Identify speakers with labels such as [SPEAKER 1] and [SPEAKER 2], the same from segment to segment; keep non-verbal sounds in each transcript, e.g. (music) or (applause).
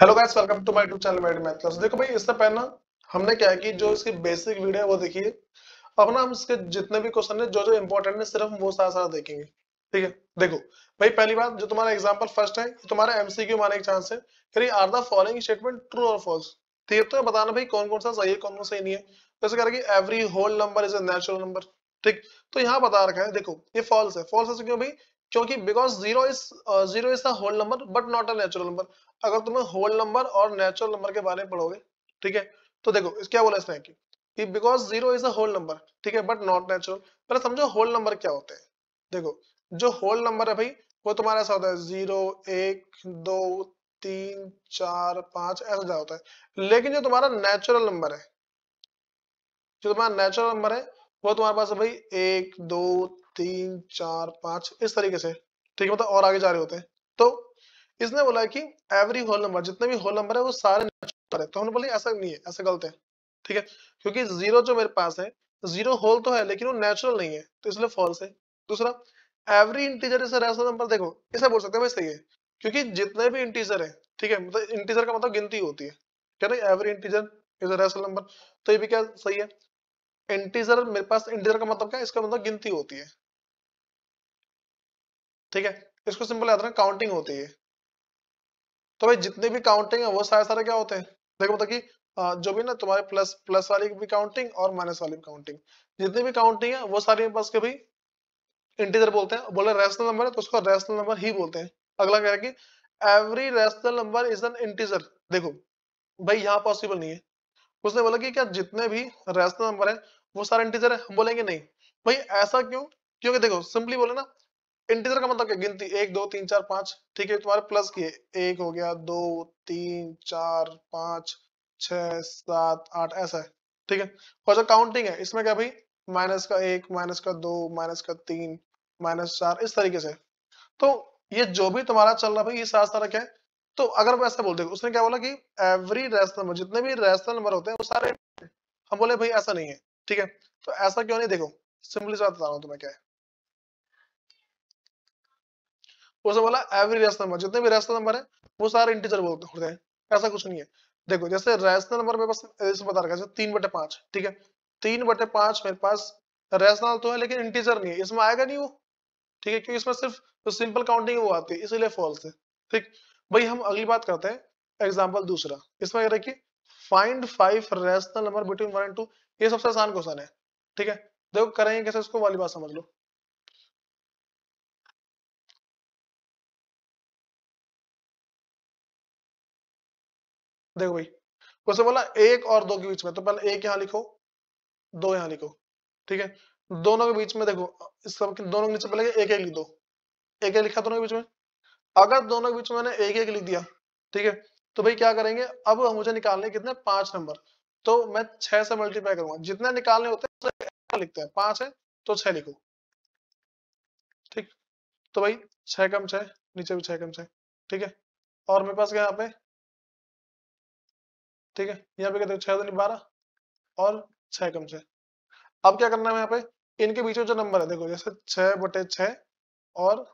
[SPEAKER 1] Hello guys welcome to my channel made math class देखो भाई इससे पहले हमने क्या है कि जो इसकी बेसिक वीडियो है वो देखिए अब ना हम इसके जितने भी क्वेश्चन है जो जो इंपॉर्टेंट है सिर्फ वो सारा सारा देखेंगे ठीक है देखो भाई पहली बात जो तुम्हारा एग्जाम्पल फर्स्ट है तुम्हारा एमसीक्यू मारने के चांस है फिर are the following statement true or false ठीक है तो बताना भाई कौन कौन सा सही है कौन कौन सही नहीं है जैसे कह रहा है every whole number is a natural number ठीक तो यहाँ बता रखा है देखो ये फॉल्स है फॉल्स है क्यों भाई क्योंकि because zero is zero is the whole number but not a natural number अगर तुम्हें होल नंबर और नेचुरल नंबर के बारे में पढ़ोगे ठीक है तो देखो क्या बोला इसने कि because zero is a whole number ठीक है बट नॉट नेचुरल पहले समझो होल नंबर क्या होते हैं देखो जो होल नंबर है भाई वो तुम्हारा ऐसा होता है जीरो एक दो तीन चार पांच ऐसा ज्यादा होता है लेकिन जो तुम्हारा नेचुरल नंबर है जो तुम्हारा नेचुरल नंबर है वो तुम्हारे पास भाई एक दो तीन चार पांच इस तरीके से ठीक है मतलब और आगे जा रहे होते हैं तो इसने बोला कि एवरी होल नंबर जितने भी होल नंबर है वो सारे नेचुरल है तो हमने बोले ऐसा नहीं है ऐसा गलत है ठीक है क्योंकि जीरो जो मेरे पास है जीरो होल तो है लेकिन वो नेचुरल नहीं है तो इसलिए फॉल्स है दूसरा every integer is rational number देखो इसे बोल सकते हैं सही है क्योंकि जितने भी इंटीजर है ठीक है मतलब इंटीजर का मतलब गिनती होती है क्या ना every integer is rational number तो ये भी क्या सही है इंटीजर मेरे पास इंटीजर का मतलब क्या है इसका मतलब गिनती होती है ठीक है इसको सिंपल याद रखना काउंटिंग होती है तो भाई जितने भी काउंटिंग है वो सारे सारे क्या होते हैं देखो मतलब कि जो भी ना तुम्हारे प्लस प्लस वाली भी काउंटिंग और माइनस वाली भी काउंटिंग जितनी भी काउंटिंग है वो सारी बस के भी इंटीजर बोलते हैं बोले रेशनल नंबर है तो उसको रेशनल नंबर ही बोलते हैं अगला कह रहा है कि every rational number is an integer देखो भाई यहाँ पॉसिबल नहीं है उसने बोला कि क्या जितने भी रेशनल नंबर है वो सारे इंटीजर है हम बोलेंगे नहीं भाई ऐसा क्यों क्योंकि देखो सिंपली बोले ना इंटीजर का मतलब क्या गिनती एक दो तीन चार पांच ठीक है तुम्हारे प्लस किए एक हो गया दो तीन चार पांच छ सात आठ ऐसा है ठीक है और जो काउंटिंग है इसमें क्या भाई माइनस का एक माइनस का दो माइनस का तीन माइनस चार इस तरीके से तो ये जो भी तुम्हारा चल रहा भाई ये सात तरह है तो अगर मैं ऐसा बोलते उसने क्या बोला कि एवरी रैशनल नंबर जितने भी रैशनल नंबर होते हैं वो सारे हम बोले भाई ऐसा नहीं है ठीक है तो ऐसा क्यों नहीं देखो सिंपली बात बता रहा हूँ तुम्हें क्या है उसने बोला एवरी रेशनल नंबर जितने भी रेशनल नंबर है वो सारे इंटीजर बोलते होते हैं ऐसा कुछ नहीं है देखो जैसे रेशनल नंबर मेरे पास बता रखा है तीन बटे पांच ठीक है तीन बटे पांच मेरे पास रेशनल तो है लेकिन इंटीजर नहीं है इसमें आएगा नहीं वो ठीक है क्योंकि इसमें सिर्फ तो सिंपल काउंटिंग वो आती है इसीलिए फॉल्स है ठीक भाई हम अगली बात करते हैं एग्जाम्पल दूसरा इसमें देखिए find five rational number between one and two ये सबसे आसान क्वेश्चन है ठीक है देखो करेंगे कैसे इसको वाली बात समझ लो देखो भाई उसने बोला एक और दो के बीच में तो पहले एक यहाँ लिखो दो यहाँ लिखो ठीक है दोनों के बीच में देखो सब दोनों के नीचे पहले एक एक लिख दो एक एक लिखा दोनों के बीच में अगर दोनों के बीच में मैंने एक एक लिख दिया ठीक है तो भाई क्या करेंगे अब मुझे निकालने कितने पांच नंबर तो मैं छह से मल्टीप्लाई करूंगा जितने निकालने होते हैं लिखते हैं पांच है तो छह लिखो ठीक तो भाई छह कम छह नीचे भी छह कम छह ठीक है और मेरे पास क्या यहाँ पे ठीक है यहाँ पे हैं छह दिन बारह और छह कम छह अब क्या करना है यहाँ पे इनके बीच में जो नंबर है देखो जैसे छह बटे छ और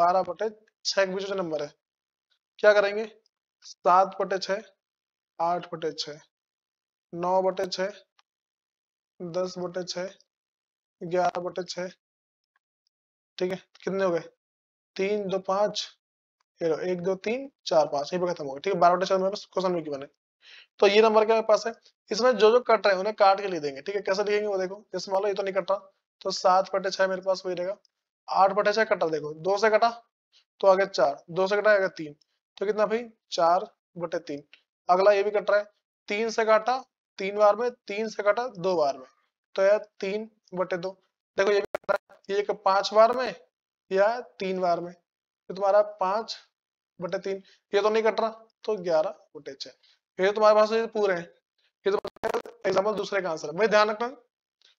[SPEAKER 1] बारह बटे छह के बीच जो नंबर है क्या करेंगे सात बटे छ आठ बटे छ नौ बटे छ दस बटे छ ग्यारह बटे छ ठीक है कितने हो गए तीन दो पांच एक दो तीन चार पांच यही पे खत्म हो गए ठीक है बारह बटे छह मेरे क्वेश्चन में क्यों बने तो ये नंबर क्या मेरे पास है इसमें जो जो कट रहे हैं उन्हें काट के लिख देंगे ठीक है कैसे लिखेंगे वो देखो जैसे मान लो ये तो नहीं कट रहा तो सात बटे छह मेरे पास वही रहेगा आठ बटे छह कटा देखो दो से कटा तो आगे चार दो से कटा आगे तीन तो कितना भाई चार बटे तीन अगला ये भी कट रहा है तीन से काटा तीन बार में तीन से काटा दो बार में तो यार तीन बटे दो देखो ये भी कट रहा है ये पांच बार में या तीन बार में तो तुम्हारा पांच बटे तीन ये तो नहीं कट रहा तो ग्यारह बटे छह फिर तुम्हारे पास पूरे एग्जाम्पल दूसरे का आंसर है भाई ध्यान रखना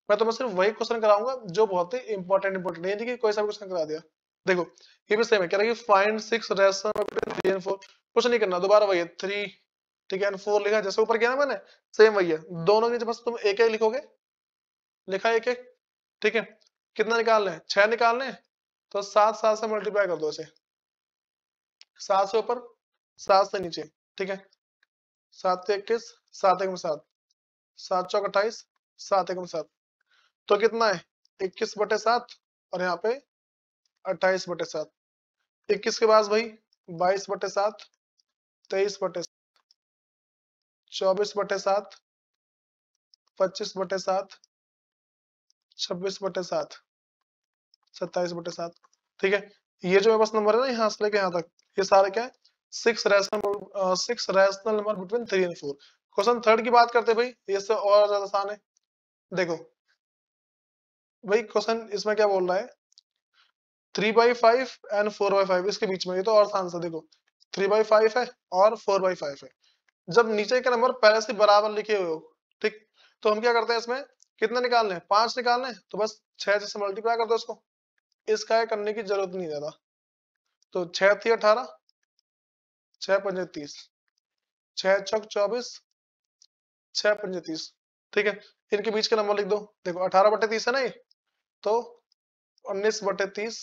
[SPEAKER 1] मैं तुम्हें सिर्फ वही क्वेश्चन कराऊंगा जो बहुत ही इंपॉर्टेंट इंपॉर्टेंट है कि कोई सा क्वेश्चन करा दिया देखो ये भी सेम है कह रहा है कि फाइंड सिक्स रेशन फोर कुछ नहीं करना दोबारा वही है थ्री ठीक है एंड फोर लिखा जैसे ऊपर किया ना मैंने सेम वही है दोनों के बस तुम एक एक लिखोगे लिखा एक एक ठीक है कितना निकालना है छह निकालने तो सात सात से मल्टीप्लाई कर दो इसे सात से ऊपर सात से नीचे ठीक है सात इक्कीस सात एक सात सात चौक अट्ठाईस सात एक सात तो कितना है इक्कीस बटे सात और यहाँ पे अट्ठाईस बटे सात इक्कीस के बाद भाई बाईस बटे सात तेईस बटे चौबीस बटे सात पच्चीस बटे सात छब्बीस बटे सात सत्ताईस बटे सात ठीक है ये जो मेरे पास नंबर है ना यहाँ से लेके यहाँ तक ये सारे क्या है six rational six rational number between three and four question third की बात करते भाई ये से और ज्यादा आसान है देखो भाई क्वेश्चन इसमें क्या बोल रहा है three by five and four by five इसके बीच में ये तो और आसान सा देखो थ्री बाई फाइव है और फोर बाई फाइव है जब नीचे के नंबर पहले से बराबर लिखे हुए हो ठीक तो हम क्या करते हैं इसमें कितने निकालने हैं पांच निकालने हैं तो बस छह जैसे मल्टीप्लाई कर दो इसको इसका करने की जरूरत नहीं ज्यादा तो छह थी अठारह छह पंजे तीस छह चौक चौबीस छह तीस ठीक है इनके बीच का नंबर लिख दो देखो अठारह बटे तीस है ना ये तो उन्नीस बटे तीस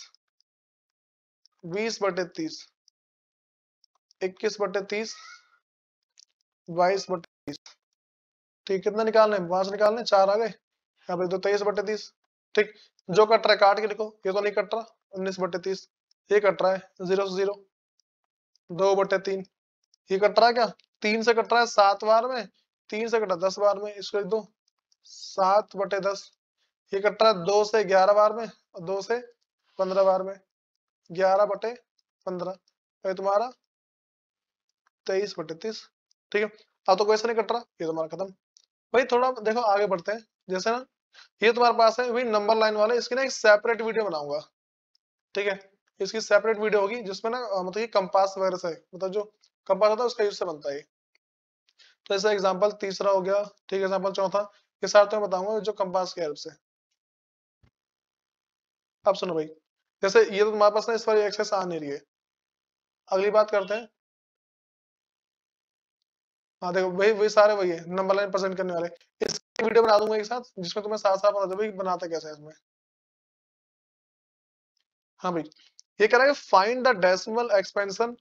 [SPEAKER 1] बीस बटे तीस इक्कीस बटे तीस बाईस बटे तीस ठीक कितना निकालने पांच निकालने चार आ गए यहाँ पे दो तेईस बटे तीस ठीक जो कट रहा है काट के लिखो ये तो नहीं कट रहा उन्नीस बटे तीस ये कट रहा है जीरो से जीरो दो बटे तीन ये कट रहा है क्या तीन से कट रहा है सात बार में तीन से कटा दस बार में इसको दो सात बटे दस ये कट रहा है दो से ग्यारह बार में और दो से पंद्रह बार में ग्यारह बटे पंद्रह तो तुम्हारा तेईस बटे तीस ठीक है अब तो क्वेश्चन नहीं कट रहा ये तुम्हारा खत्म भाई थोड़ा देखो आगे बढ़ते हैं जैसे ना ये तुम्हारे पास है नंबर लाइन वाले इसकी ना एक सेपरेट वीडियो बनाऊंगा ठीक है इसकी सेपरेट वीडियो होगी जिसमें ना मतलब ये कंपास वगैरह से मतलब जो कंपास होता है उसका यूज से बनता है तो ऐसा एग्जाम्पल तीसरा हो गया ठीक है एग्जाम्पल चौथा ये सारा तो मैं बताऊंगा जो कंपास के हेल्प से अब सुनो भाई जैसे ये तो तुम्हारे पास ना इस बार एक्सेस आ नहीं रही है अगली बात करते हैं हाँ देखो वही वही सारे वही है नंबर लाइन प्रेजेंट करने वाले इस वीडियो बना दूंगा एक साथ जिसमें तुम्हें साथ साथ बता दो बनाता कैसे है इसमें हाँ भाई ये कह रहा है find the decimal expansion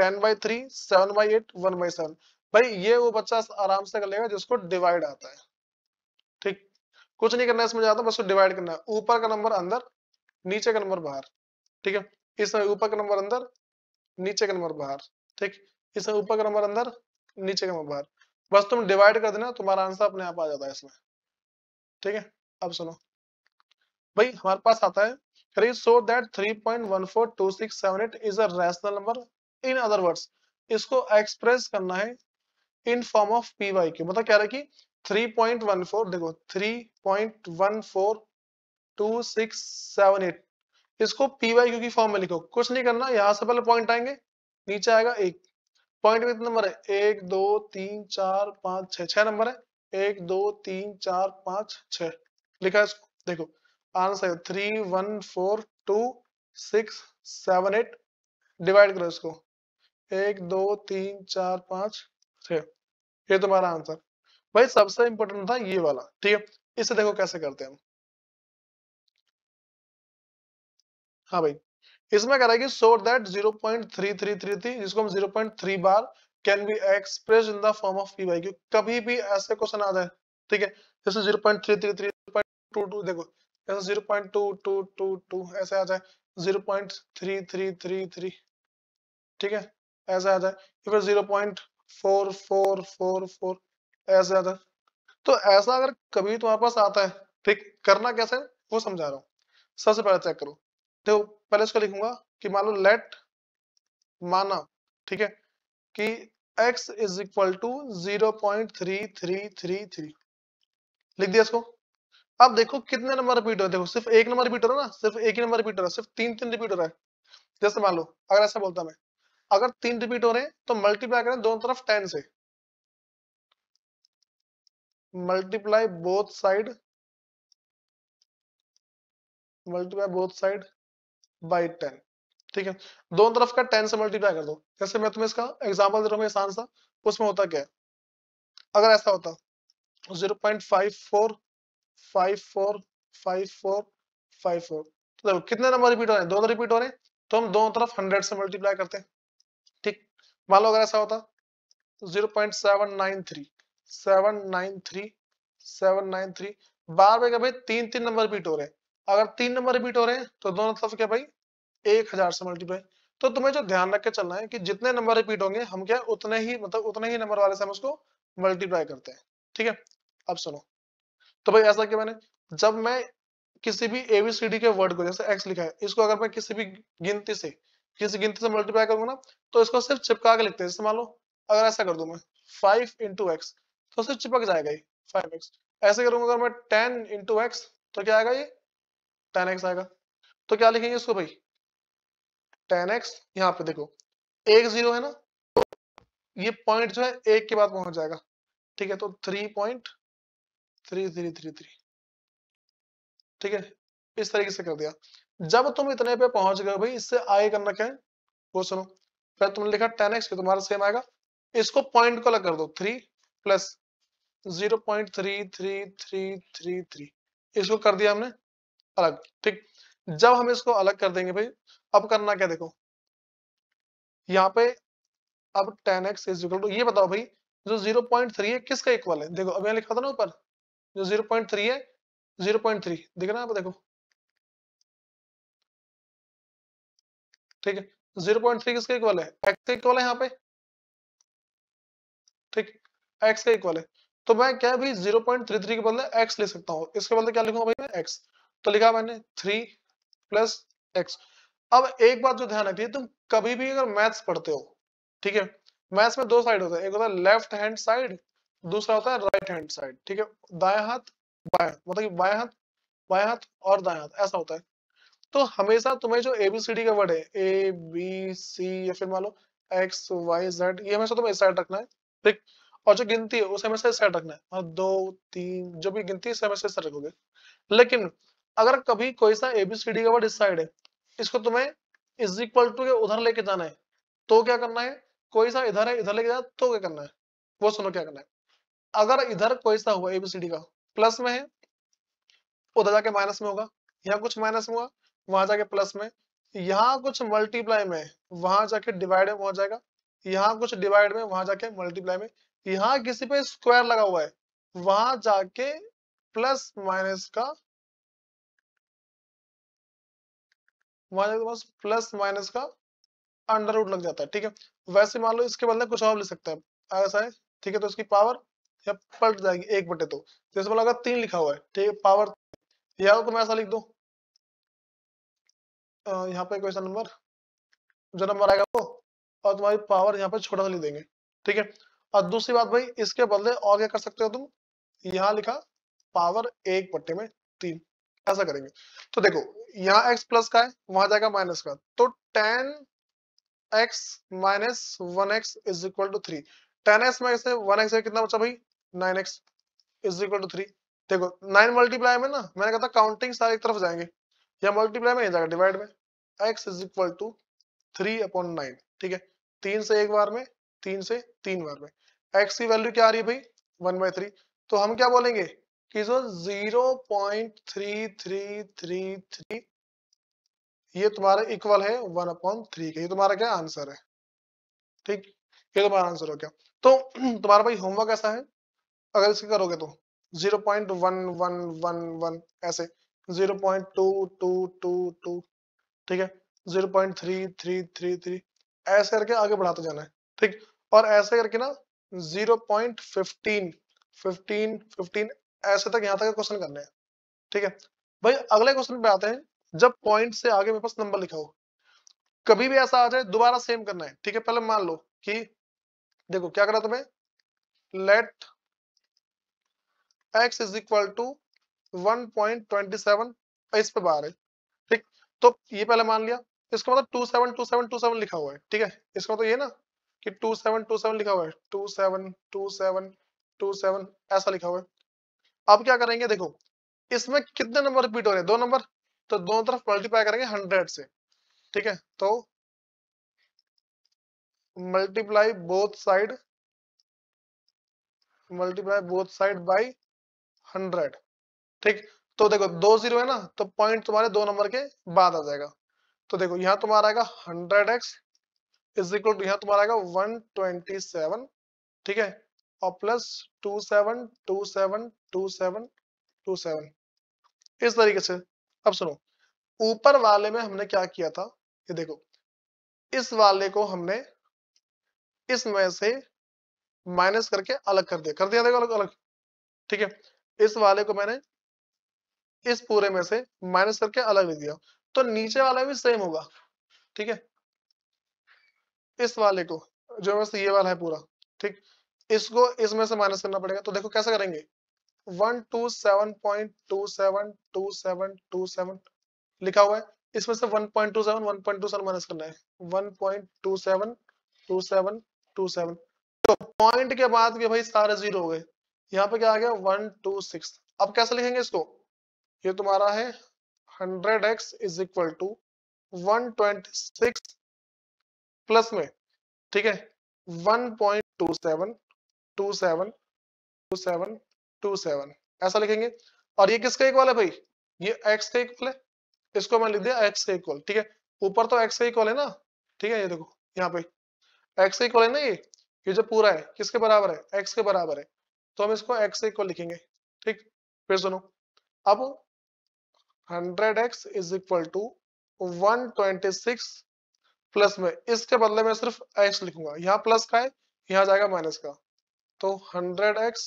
[SPEAKER 1] 10 by three seven by eight one by seven भाई ये वो बच्चा आराम से कर लेगा जिसको डिवाइड आता है ठीक कुछ नहीं करना इसमें ज्यादा बस डिवाइड करना है ऊपर का नंबर अंदर नीचे का नंबर बाहर ठीक है इसमें ऊपर का नंबर अंदर नीचे का नंबर बाहर ठीक इसमें ऊपर का नंबर अंदर नीचे का नंबर बाहर बस तुम डिवाइड कर देना तुम्हारा आंसर अपने आप आ जाता है इसमें ठीक है अब सुनो भाई हमारे पास आता है three so that three point one four two six seven eight is a rational number in other words इसको एक्सप्रेस करना है in form of P by Q मतलब कह रहा है कि थ्री पॉइंट वन फोर देखो three point one four two six seven eight इसको पी वाई क्यू की फॉर्म में लिखो कुछ नहीं करना यहां से पहले पॉइंट आएंगे नीचे आएगा एक पॉइंट कितने नंबर है एक दो तीन चार पांच छह छह नंबर है एक दो तीन चार पांच छह लिखा है इसको देखो answer three one four two six seven eight divide करो इसको एक दो तीन चार पांच छ ये तुम्हारा आंसर भाई सबसे इंपॉर्टेंट था ये वाला ठीक है इसे देखो कैसे करते हैं हाँ भाई इसमें कह रहा है कि so that zero point three three three थी जिसको हम zero point three bar can be express in the form of P by Q कभी भी ऐसे क्वेश्चन आ जाए ठीक है जैसे zero point three three three two two देखो जैसे zero point two two two two ऐसे आ जाए zero point three three three three ठीक है ऐसे आ जाए या फिर zero point four four four four ऐसे आ जाए तो ऐसा अगर कभी तुम्हारे पास आता है ठीक करना कैसे है? वो समझा रहा हूँ सबसे पहले चेक करो देखो पहले इसको लिखूंगा कि मान लो लेट माना ठीक है कि x is equal to zero point three three three three लिख दिया इसको अब देखो कितने नंबर रिपीट हो देखो सिर्फ एक नंबर रिपीट हो रहा है ना सिर्फ एक ही नंबर रिपीट हो रहा है सिर्फ तीन तीन रिपीट हो रहा है जैसे मान लो अगर ऐसा बोलता मैं अगर तीन रिपीट हो रहे हैं तो मल्टीप्लाई करें दोनों तरफ टेन से multiply both side multiply both side by ten ठीक है दोनों तरफ का टेन से मल्टीप्लाई कर दो जैसे मैं तुम्हें इसका एग्जाम्पल दे रहा हूँ आसान सा उसमें होता क्या है अगर ऐसा होता zero point five four five four five four तो देखो कितने नंबर रिपीट हो रहे हैं दो दो रिपीट हो रहे हैं तो हम दोनों तरफ हंड्रेड से मल्टीप्लाई करते हैं ठीक मान लो अगर ऐसा होता तो zero point seven nine three seven nine three seven nine three bar में क्या भाई तीन तीन नंबर रिपीट हो रहे हैं अगर तीन नंबर रिपीट हो रहे हैं तो दोनों तरफ क्या भाई एक हजार से मल्टीप्लाई तो तुम्हें जो ध्यान रख के चलना है कि जितने नंबर रिपीट होंगे हम क्या उतने ही मतलब उतने ही नंबर वाले से हम उसको मल्टीप्लाई करते हैं ठीक है अब सुनो तो भाई ऐसा क्या मैंने जब मैं किसी भी एबीसीडी के वर्ड को जैसे एक्स लिखा है इसको अगर मैं किसी भी गिनती से किसी गिनती से मल्टीप्लाई करूंगा ना तो इसको सिर्फ चिपका के लिखते हैं जैसे मान लो अगर ऐसा कर दू मैं फाइव इंटू एक्स तो सिर्फ चिपक जाएगा ये फाइव एक्स ऐसे करूंगा अगर मैं टेन इंटू एक्स तो क्या आएगा ये टेन एक्स आएगा तो क्या लिखेंगे इसको भाई टेन एक्स यहाँ पे देखो एक जीरो है ना ये पॉइंट जो है एक के बाद पहुंच जाएगा ठीक है तो three point three three three three ठीक है इस तरीके से कर दिया जब तुम इतने पे पहुंच गए भाई इससे आगे करना क्या है वो सुनो फिर तुमने लिखा टेन एक्स तुम्हारा सेम आएगा इसको पॉइंट को अलग कर दो three plus zero point three three three three three इसको कर दिया हमने अलग ठीक जब हम इसको अलग कर देंगे भाई अब करना क्या देखो यहाँ पे अब टेन एक्स इज ये बताओ भाई जो जीरो पॉइंट थ्री है किसका इक्वल है देखो अब यहाँ लिखा था ना ऊपर जो जीरो पॉइंट थ्री है जीरो पॉइंट थ्री दिख रहा है आप देखो ठीक है जीरो पॉइंट थ्री किसका इक्वल है एक्स के इक्वल है यहाँ पे ठीक एक्स के इक्वल है तो मैं क्या भी जीरो पॉइंट थ्री थ्री के बदले एक्स ले सकता हूँ इसके बदले क्या लिखूंगा भाई मैं एक्स तो लिखा मैंने थ्री प्लस एक्स अब एक बात जो ध्यान रखिए तुम कभी भी अगर मैथ्स पढ़ते हो ठीक है मैथ्स में दो साइड होते हैं एक होता है लेफ्ट हैंड साइड दूसरा होता है राइट हैंड साइड ठीक है दाया हाथ बाया मतलब कि बाया हाथ बाया हाथ और दाया हाथ ऐसा होता है तो हमेशा तुम्हें जो एबीसीडी का वर्ड है ए बी सी या फिर मान लो एक्स वाई जेड ये हमेशा तुम्हें इस साइड रखना है ठीक और जो गिनती है उसे हमेशा इस साइड रखना है दो तीन जो भी गिनती है हमेशा इस साइड रखोगे लेकिन अगर कभी कोई सा एबीसीडी का वर्ड इस साइड है इसको तुम्हें इज इक्वल टू के उधर लेके जाना है तो क्या करना है कोई सा इधर है इधर लेके जाना तो क्या करना है वो सुनो क्या करना है अगर इधर कोई सा हुआ एबीसीडी का प्लस में है उधर जाके माइनस में होगा यहाँ कुछ माइनस में होगा वहां जाके प्लस में यहाँ कुछ मल्टीप्लाई में वहां जाके डिवाइड में पहुंच जाएगा यहाँ कुछ डिवाइड में वहां जाके मल्टीप्लाई में यहाँ किसी पे स्क्वायर लगा हुआ है वहां जाके प्लस माइनस का वहां जाके बस प्लस माइनस का अंडर रूट लग जाता है ठीक है वैसे मान लो इसके बदले कुछ और ले सकते हैं ऐसा है ठीक है तो इसकी पावर या पलट जाएगी एक बटे दो तो इसमें लगा तीन लिखा हुआ है ठीक है पावर या तो मैं ऐसा लिख दू यहाँ पे क्वेश्चन नंबर जो नंबर आएगा वो और तुम्हारी पावर यहाँ पे छोटा सा लिख देंगे ठीक है और दूसरी बात भाई इसके बदले और क्या कर सकते हो तुम यहाँ लिखा पावर एक बट्टे में तीन ऐसा करेंगे तो देखो यहाँ x प्लस का है वहां जाएगा माइनस का तो ten x minus one X is equal to three ten X में वन एक्स कितना बचा भाई nine x is equal to three देखो नाइन मल्टीप्लाई में ना मैंने कहा था काउंटिंग सारे एक तरफ जाएंगे या मल्टीप्लाई में नहीं जाएगा डिवाइड में X is equal to three upon nine ठीक है तीन से एक बार में तीन से तीन बार में एक्स की वैल्यू क्या आ रही है भाई वन बाय थ्री तो हम क्या बोलेंगे कि जो zero point three three three three ये तुम्हारा इक्वल है वन अपॉन थ्री के ये तुम्हारा क्या आंसर है ठीक ये तुम्हारा आंसर हो गया तो (clears throat) तुम्हारा भाई होमवर्क ऐसा है अगर इसके करोगे तो zero point one one one one ऐसे zero point two two two two ठीक है zero point three three three three ऐसे करके आगे बढ़ाते जाना है ठीक और ऐसे करके ना zero point fifteen fifteen fifteen ऐसे तक यहाँ तक क्वेश्चन करने हैं ठीक है भाई अगले क्वेश्चन पे आते हैं जब पॉइंट से आगे मेरे पास नंबर लिखा हो कभी भी ऐसा आ जाए दोबारा सेम करना है ठीक है पहले मान लो कि देखो क्या करा तुम्हें let x is equal to one point twenty seven इस पे बाहर है ठीक तो ये पहले मान लिया इसका मतलब two seven two seven two seven लिखा हुआ है ठीक है इसका मतलब ये ना कि टू सेवन टू सेवन लिखा हुआ है two seven two seven two seven ऐसा लिखा हुआ है अब क्या करेंगे देखो इसमें कितने नंबर रिपीट हो रहे हैं दो नंबर तो दोनों तरफ मल्टीप्लाई करेंगे हंड्रेड से ठीक है तो multiply both side multiply both side by hundred ठीक तो देखो दो जीरो है ना तो पॉइंट तुम्हारे दो नंबर के बाद आ जाएगा तो देखो यहां तुम्हारा आएगा hundred x is equal to यहां तुम्हारा आएगा वन ट्वेंटी सेवन ठीक है और plus two seven two seven two seven two seven इस तरीके से अब सुनो ऊपर वाले में हमने क्या किया था ये देखो इस वाले को हमने इसमें से माइनस करके अलग कर दिया कर दिया देखो अलग अलग ठीक है इस वाले को मैंने इस पूरे में से माइनस करके अलग लिख दिया तो नीचे वाला भी सेम होगा ठीक है इस वाले को जो मैं ये वाला है पूरा ठीक इसको इसमें से माइनस करना पड़ेगा तो देखो कैसे करेंगे one two seven point two seven two seven two seven लिखा हुआ है इसमें से one point two seven one point two seven minus करना है one point two seven two seven two seven तो पॉइंट के बाद के भाई सारे जीरो हो गए यहाँ पे क्या आ गया वन टू सिक्स अब कैसे लिखेंगे इसको ये तुम्हारा है hundred x is equal to one twenty six plus में ठीक है one point two seven two seven two seven two seven ऐसा लिखेंगे और ये किसका इक्वल है भाई ये एक्स का इक्वल है इसको मैं लिख दिया एक्स का इक्वल ठीक है ऊपर तो एक्स का इक्वल है ना ठीक है ये देखो यहाँ पे एक्स का इक्वल है ना ये ये जो पूरा है किसके बराबर है एक्स के बराबर है तो हम इसको एक्स इक्वल लिखेंगे ठीक फिर सुनो अब 100x x is equal to one plus में इसके बदले में सिर्फ x लिखूंगा यहाँ प्लस का है यहाँ जाएगा माइनस का तो 100x x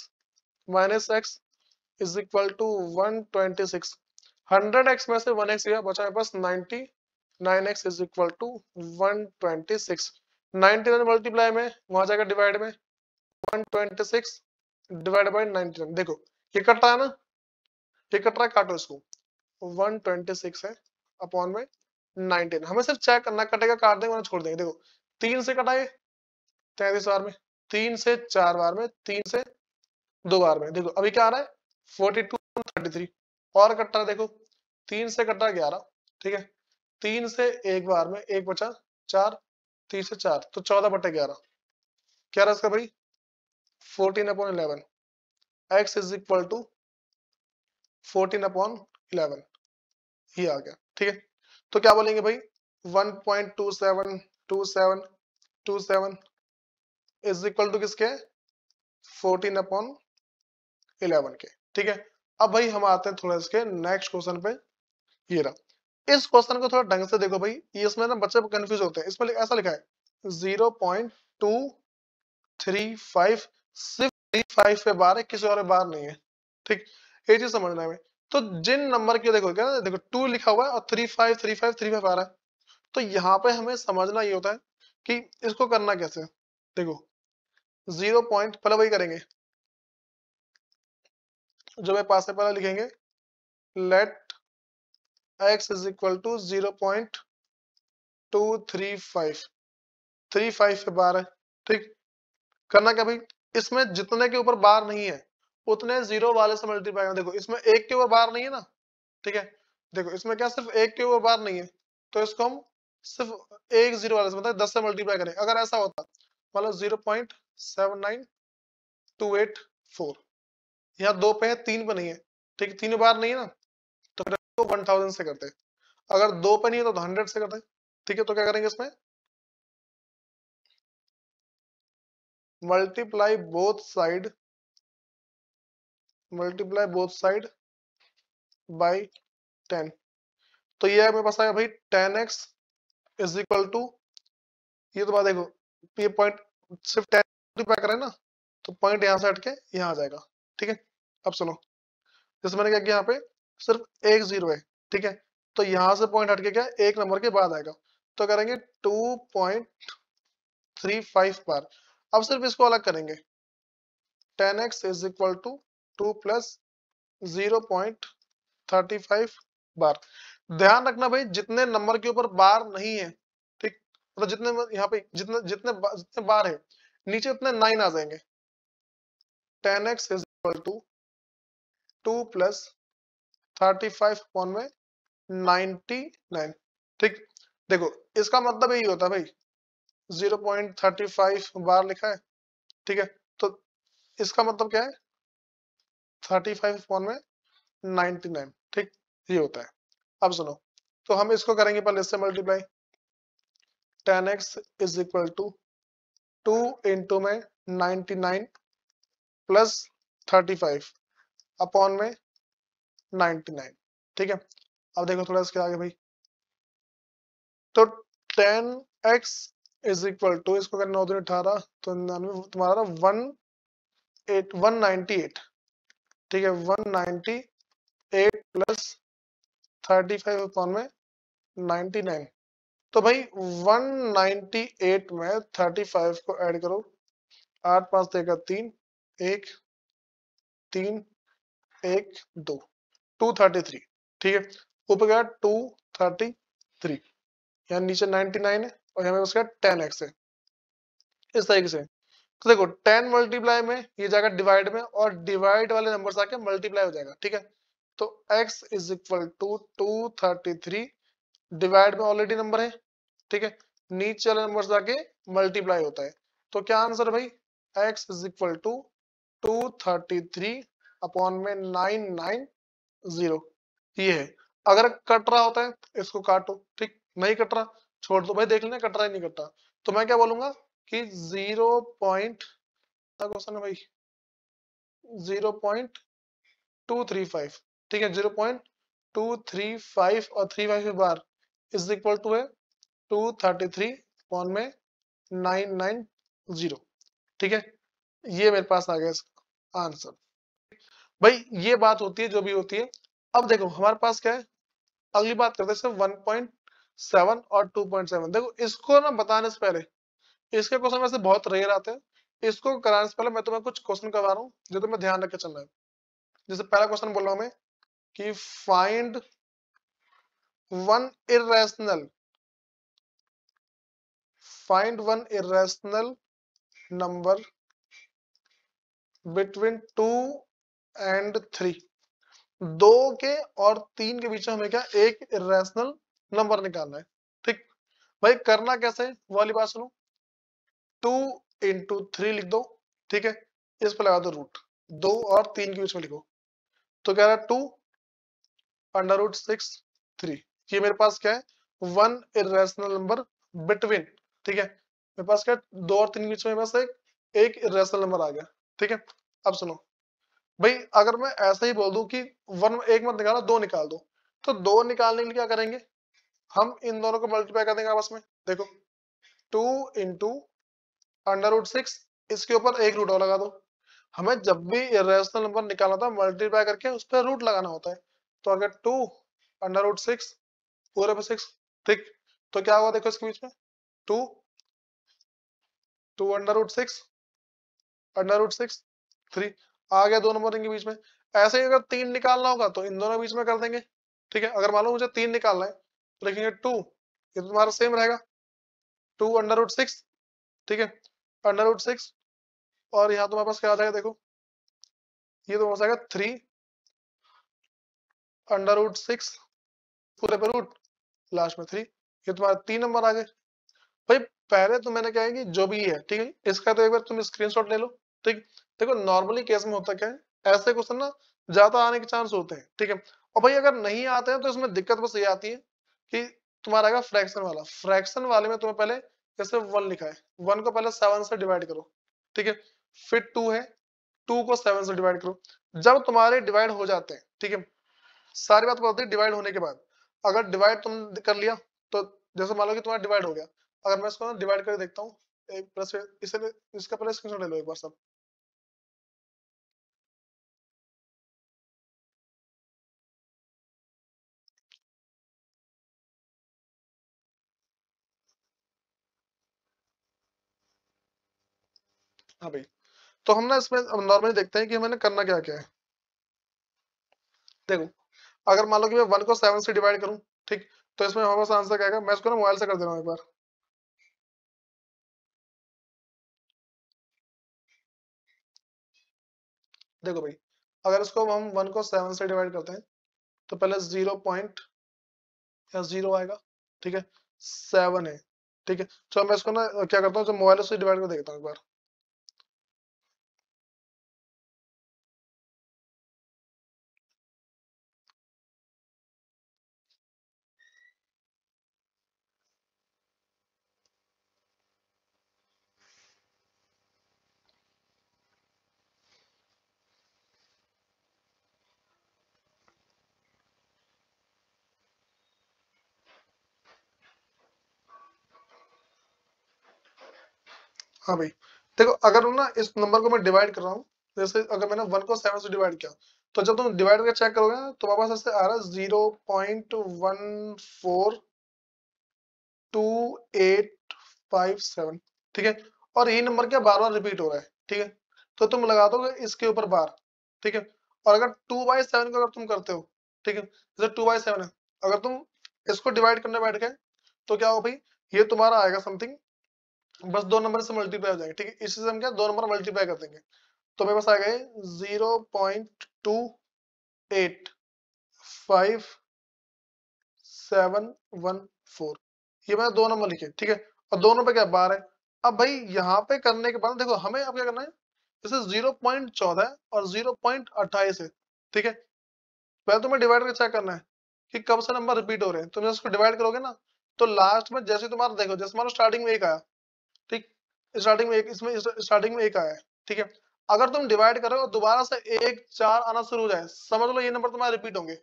[SPEAKER 1] minus x is equal to one twenty six hundred x में से वन एक्स गया बचा है बस ninety nine x is equal to one twenty six ninety nine multiply में वहां जाएगा डिवाइड में one twenty six divide by ninety nine देखो ये कट रहा है ना ये कट रहा है काटो इसको वन ट्वेंटी सिक्स है अपॉन में नाइनटीन हमें सिर्फ चेक करना कटेगा काट देंगे वरना छोड़ देंगे देखो तीन से कटाए तैतीस बार में तीन से चार बार में तीन से दो बार में देखो अभी क्या आ रहा है फोर्टी टू थर्टी थ्री और कट रहा है देखो तीन से कट रहा है ग्यारह ठीक है तीन से एक बार में एक बचा चार तीन से चार तो चौदह बटे ग्यारह क्या रहा है इसका भाई fourteen upon eleven x is equal to fourteen upon eleven ये आ गया ठीक है तो क्या बोलेंगे भाई one point two seven two seven two seven is equal to किसके फोर्टीन अपॉन इलेवन के ठीक है अब भाई हम आते हैं थोड़ा इसके नेक्स्ट क्वेश्चन पे ये रहा इस क्वेश्चन को थोड़ा ढंग से देखो भाई इसमें ना बच्चे कंफ्यूज होते हैं इसमें ऐसा लिखा है zero point two three five सिर्फ फाइव पे बार है किसी और बार नहीं है ठीक ये चीज समझना है तो जिन नंबर के देखो क्या देखो टू लिखा हुआ है और three five three five three five आ रहा है तो यहाँ पे हमें समझना ये होता है कि इसको करना कैसे देखो जीरो पॉइंट पहले वही करेंगे जो मैं पास में पहले लिखेंगे let x is equal to zero point two three five three five पे बार है ठीक करना क्या भाई इसमें जितने के ऊपर बार नहीं है उतने जीरो वाले से मल्टीप्लाई करना देखो इसमें एक के ऊपर बार नहीं है ना ठीक है देखो इसमें क्या सिर्फ एक के ऊपर बार नहीं है तो इसको हम सिर्फ एक जीरो वाले से मतलब दस से मल्टीप्लाई करें अगर ऐसा होता मतलब zero point seven nine two eight four यहाँ दो पे है तीन पे नहीं है ठीक है तीन बार नहीं है ना तो वन थाउजेंड से करते हैं अगर दो पे नहीं है तो हंड्रेड से करते हैं ठीक है तो क्या करेंगे इसमें multiply both side multiply both side by 10 तो ये मेरे पास आया भाई 10x x is equal to ये तो बात देखो ये पॉइंट सिर्फ टेन मल्टीप्लाई करें ना तो पॉइंट यहां से हट के यहां आ जाएगा ठीक है अब सुनो जैसे मैंने क्या किया यहाँ पे सिर्फ एक जीरो है ठीक है तो यहां से पॉइंट हटके क्या एक नंबर के बाद आएगा तो करेंगे two point three five bar अब सिर्फ इसको अलग करेंगे ten x is equal to two plus zero point thirty five bar हाँ। ध्यान रखना भाई जितने नंबर के ऊपर बार नहीं है ठीक मतलब तो जितने यहाँ पे जितने जितने बार, जितने बार है नीचे उतने नाइन आ जाएंगे ten x is equal to two plus thirty five upon में नाइनटी नाइन ठीक देखो इसका मतलब यही होता है भाई 0.35 बार लिखा है ठीक है तो इसका मतलब क्या है 35 अपॉन में 99 ठीक ये होता है अब सुनो तो हम इसको करेंगे पहले इससे multiply ten x is equal to two into में 99 प्लस 35 अपॉन में 99 ठीक है अब देखो थोड़ा इसके आगे भाई तो ten x is equal to इसको करना होता है अठारह तो निन्यानवे तुम्हारा one eight one ninety eight ठीक है one ninety eight plus thirty five upon में नाइनटी नाइन तो भाई वन नाइनटी एट में थर्टी फाइव को ऐड करो आठ पांच देगा तीन एक तीन एक दो टू थर्टी थ्री ठीक है ऊपर गया टू थर्टी थ्री यहाँ नीचे नाइनटी नाइन है और यहाँ पे उसका टेन एक्स है इस तरीके से तो देखो टेन मल्टीप्लाई में ये जाएगा डिवाइड में और डिवाइड वाले नंबर आके मल्टीप्लाई हो जाएगा ठीक है तो x is equal to two thirty three divide में ऑलरेडी नंबर है ठीक है नीचे वाले नंबर आके मल्टीप्लाई होता है तो क्या आंसर भाई x is equal to two thirty three upon में नाइन नाइन जीरो ये है अगर कट रहा होता है इसको काटो ठीक नहीं कट रहा छोड़ दो भाई देख लेना कट रहा है नहीं कटता तो मैं क्या बोलूंगा कि जीरो पॉइंट क्वेश्चन है भाई zero point two three five ठीक है zero point two three five और थ्री फाइव के बार इज इक्वल टू है टू थर्टी थ्री पॉन में नाइन नाइन जीरो ठीक है ये मेरे पास आ गया इसका आंसर भाई ये बात होती है जो भी होती है अब देखो हमारे पास क्या है अगली बात करते हैं सर वन पॉइंट सेवन और टू पॉइंट सेवन देखो इसको ना बताने से पहले इसके क्वेश्चन में से बहुत रेयर आते हैं इसको कराने से पहले मैं तुम्हें कुछ क्वेश्चन करवा रहा हूँ जो तुम्हें ध्यान रख के चलना है जैसे पहला क्वेश्चन बोल रहा हूँ मैं कि find one irrational find one irrational number between two and three दो के और तीन के बीच में हमें क्या एक इेशनल नंबर निकालना है ठीक भाई करना कैसे वाली बात सुनो टू इंटू थ्री लिख दो ठीक है इस पर लगा दो रूट दो और तीन के बीच में लिखो तो कह रहा है two under root six three ये मेरे पास क्या है वन इेशनल नंबर बिटवीन ठीक है मेरे पास क्या दो और तीन के बीच में पास एक एक इेशनल नंबर आ गया ठीक है अब सुनो भाई अगर मैं ऐसा ही बोल दूं कि वन एक मत निकालो दो निकाल दो तो दो निकालने के लिए क्या करेंगे हम इन दोनों को मल्टीप्लाई कर देंगे आपस में देखो two into under root six इसके ऊपर एक रूट और लगा दो हमें जब भी रेशनल नंबर निकालना होता है मल्टीप्लाई करके उस पर रूट लगाना होता है तो अगर टू अंडर रूट सिक्स पूरे पे सिक्स ठीक तो क्या होगा देखो इसके बीच में two two under root six under root six three आ गया दो नंबर इनके बीच में ऐसे ही अगर तीन निकालना होगा तो इन दोनों बीच में कर देंगे ठीक है अगर मान लो मुझे तीन निकालना है तो लिखेंगे टू ये तो तुम्हारा सेम रहेगा टू अंडर रूट सिक्स ठीक है अंडर रूट सिक्स और यहाँ तुम्हारे पास क्या आ जाएगा देखो ये तो आएगा थ्री अंडर रूट सिक्स पूरे पर रूट लास्ट में थ्री ये तुम्हारे तीन नंबर आ गए भाई पहले तो मैंने क्या है कि जो भी है ठीक है इसका तो एक बार तुम स्क्रीनशॉट ले लो ठीक देखो नॉर्मली केस में होता क्या है ऐसे क्वेश्चन ना ज्यादा आने के चांस होते हैं ठीक है और भाई अगर नहीं आते हैं तो इसमें दिक्कत बस ये आती है कि तुम्हारा आएगा फ्रैक्शन वाला फ्रैक्शन वाले में तुम्हें पहले जैसे वन लिखा है वन को पहले सेवन से डिवाइड करो ठीक है फिर टू है टू को सेवन से डिवाइड करो जब तुम्हारे डिवाइड हो जाते हैं ठीक है सारी बात है डिवाइड होने के बाद अगर डिवाइड तुम कर लिया तो जैसे मान लो कि तुम्हारा डिवाइड हो गया अगर मैं इसको डिवाइड कर देखता हूँ इसका पहले स्क्रीनशॉट ले लो एक बार सब हाँ भाई तो हम ना इसमें नॉर्मली देखते हैं कि हमें करना क्या क्या है देखो अगर मान लो कि मैं वन को सेवन से डिवाइड करूं ठीक तो इसमें हमारे पास आंसर क्या मैं इसको ना मोबाइल से कर दे रहा हूँ एक बार देखो भाई अगर इसको हम वन को सेवन से डिवाइड करते हैं तो पहले जीरो पॉइंट या जीरो आएगा ठीक है सेवन है ठीक है चलो तो मैं इसको ना क्या करता हूँ मोबाइल से डिवाइड कर देखता हूँ एक बार हाँ भाई देखो अगर ना इस नंबर को मैं डिवाइड कर रहा हूँ जैसे अगर मैंने वन को सेवन से डिवाइड किया तो जब तुम डिवाइड करके चेक करोगे ना तो आ रहा है zero point one four two eight five seven ठीक है और ये नंबर क्या बार बार रिपीट हो रहा है ठीक है तो तुम लगा दोगे इसके ऊपर बार ठीक है और अगर टू बाई सेवन को अगर तुम करते हो ठीक है जैसे टू बाई सेवन है अगर तुम इसको डिवाइड करने बैठ गए तो क्या हो भाई ये तुम्हारा आएगा समथिंग बस दो नंबर से मल्टीप्लाई हो जाएंगे ठीक है इसी से हम क्या दो नंबर मल्टीप्लाई कर देंगे तो मेरे पास आ गए zero point two eight five seven one four ये मैंने दो नंबर लिखे ठीक है और दोनों पे क्या बार है अब भाई यहाँ पे करने के बाद देखो हमें अब क्या करना है जैसे जीरो पॉइंट चौदह और जीरो पॉइंट अट्ठाईस है ठीक है पहले तुम्हें डिवाइड कर चेक करना है कि कब से नंबर रिपीट हो रहे हैं तुम तो उसको डिवाइड करोगे ना तो लास्ट में जैसे तुम्हारा देखो जैसे तुम्हारा स्टार्टिंग में एक आया ठीक स्टार्टिंग में एक इसमें स्टार्टिंग में एक आया है ठीक है अगर तुम डिवाइड करो और दोबारा से एक चार आना शुरू हो जाए समझ लो ये नंबर तुम्हारे रिपीट होंगे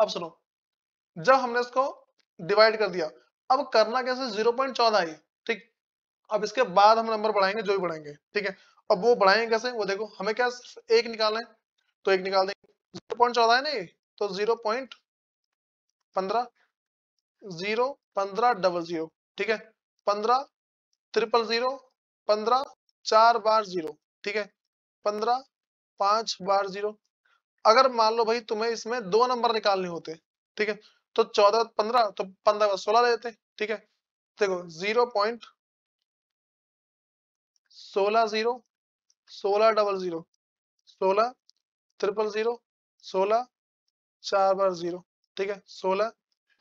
[SPEAKER 1] अब सुनो जब हमने इसको डिवाइड कर दिया अब करना कैसे जीरो पॉइंट चौदह आई ठीक अब इसके बाद हम नंबर बढ़ाएंगे जो भी बढ़ाएंगे ठीक है अब वो बढ़ाएंगे कैसे वो देखो हमें क्या सिर्फ एक निकालना है तो एक निकाल देंगे जीरो पॉइंट चौदह है ना ये तो जीरो पॉइंट पंद्रह जीरो पंद्रह डबल जीरो ठीक है पंद्रह ट्रिपल जीरो पंद्रह चार बार जीरो ठीक है पंद्रह पांच बार जीरो अगर मान लो भाई तुम्हें इसमें दो नंबर निकालने होते ठीक है तो चौदह पंद्रह तो पंद्रह बार सोलह लेते ठीक है देखो जीरो पॉइंट सोलह जीरो सोलह डबल जीरो सोलह ट्रिपल जीरो सोलह चार बार जीरो ठीक है सोलह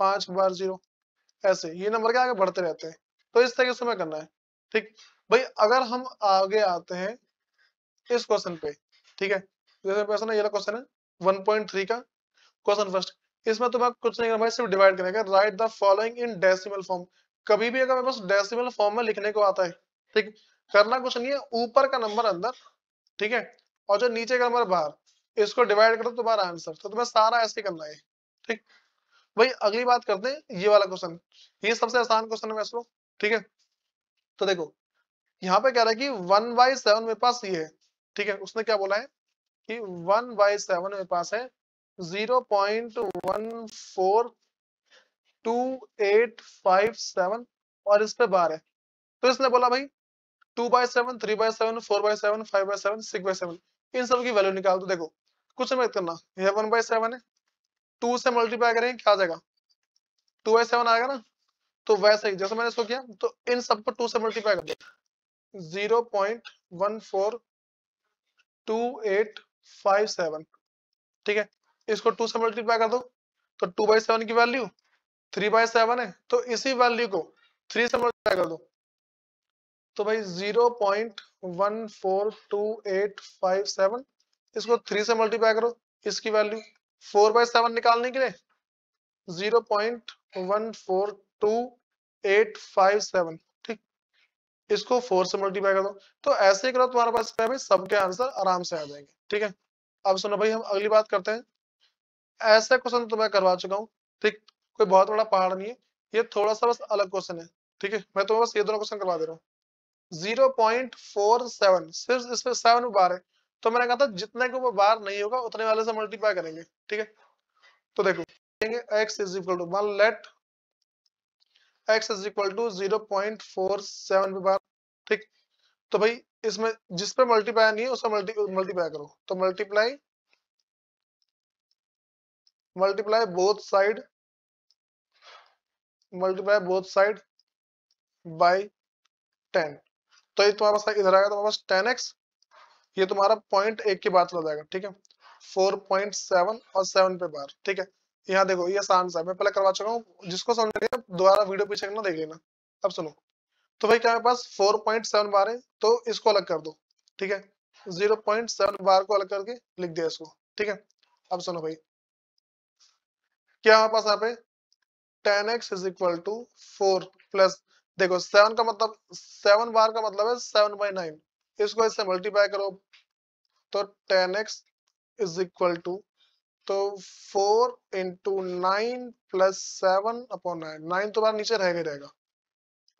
[SPEAKER 1] पांच बार जीरो ऐसे ये नंबर क्या आगे बढ़ते रहते हैं तो इस तरीके से मैं करना है ठीक भाई अगर हम आगे आते हैं इस क्वेश्चन पे ठीक है जैसे क्वेश्चन है ये क्वेश्चन है 1.3 का क्वेश्चन फर्स्ट इसमें तुम्हें तो कुछ नहीं करना सिर्फ डिवाइड करेंगे right the following in decimal form कभी भी अगर मेरे पास डेसिमल फॉर्म में लिखने को आता है ठीक करना कुछ नहीं है ऊपर का नंबर अंदर ठीक है और जो नीचे का नंबर बाहर इसको डिवाइड करो तुम्हारा आंसर तो तुम्हें सारा ऐसे करना है ठीक भाई अगली बात करते हैं ये वाला क्वेश्चन ये सबसे आसान क्वेश्चन है वैसे ठीक है तो देखो यहाँ पे कह रहा है कि वन बाई सेवन मेरे पास ये है ठीक है उसने क्या बोला है कि वन बाई सेवन मेरे पास है zero point one four two eight five seven और इस पे बार है तो इसने बोला भाई two by seven three by seven four by seven five by seven six by seven इन सब की वैल्यू निकाल दो देखो कुछ मत करना यह वन बाय सेवन है टू से मल्टीप्लाई करेंगे क्या आ जाएगा टू बाई सेवन आएगा ना तो वैसे ही जैसे मैंने इसको किया तो इन सब को टू से मल्टीप्लाई कर दो zero point one four two eight five seven ठीक है इसको टू से मल्टीप्लाई कर दो तो टू बाई सेवन की वैल्यू थ्री बाय सेवन है तो इसी वैल्यू को थ्री से मल्टीप्लाई कर दो तो भाई zero point one four two eight five seven इसको थ्री से मल्टीप्लाई करो इसकी वैल्यू फोर बाय सेवन निकालने के लिए zero point one four two eight five seven ठीक इसको फोर से मल्टीप्लाई कर दो तो ऐसे करो तुम्हारे पास क्या भाई सबके आंसर आराम से आ जाएंगे ठीक है अब सुनो भाई हम अगली बात करते हैं ऐसा क्वेश्चन तो मैं करवा चुका हूँ ठीक कोई बहुत बड़ा पहाड़ नहीं है ये थोड़ा सा बस अलग क्वेश्चन है ठीक है मैं तुम्हें बस ये दोनों क्वेश्चन करवा दे रहा हूँ जीरो पॉइंट फोर सेवन सिर्फ इसमें सेवन बार है तो मैंने कहा था जितने के ऊपर बार नहीं होगा उतने वाले से मल्टीप्लाई करेंगे ठीक है तो देखो x is equal to one let x is equal to zero point four seven bar ठीक तो भाई इसमें जिस पे मल्टीप्लाई नहीं है उसमें मल्टी मल्टीप्लाई करो तो multiply multiply both side multiply both side by ten तो ये तुम्हारा साइड इधर आएगा तो बस टेन एक्स ये तुम्हारा पॉइंट एक के बाद चला जाएगा ठीक है फोर पॉइंट सेवन और सेवन पे बार ठीक है यहाँ देखो ये आसान सा मैं पहले करवा चुका हूँ जिसको समझ लिया दोबारा वीडियो पीछे ना देख लेना अब सुनो तो भाई क्या मेरे पास 4.7 बार है तो इसको अलग कर दो ठीक है 0.7 बार को अलग करके लिख दिया इसको ठीक है अब सुनो भाई क्या हमारे पास यहाँ पे ten x is equal to four plus देखो सेवन का मतलब सेवन बार का मतलब है सेवन बाई नाइन इसको इससे मल्टीप्लाई करो तो ten x is equal to तो four into nine plus seven upon nine nine तो बार नीचे रह नहीं रहेगा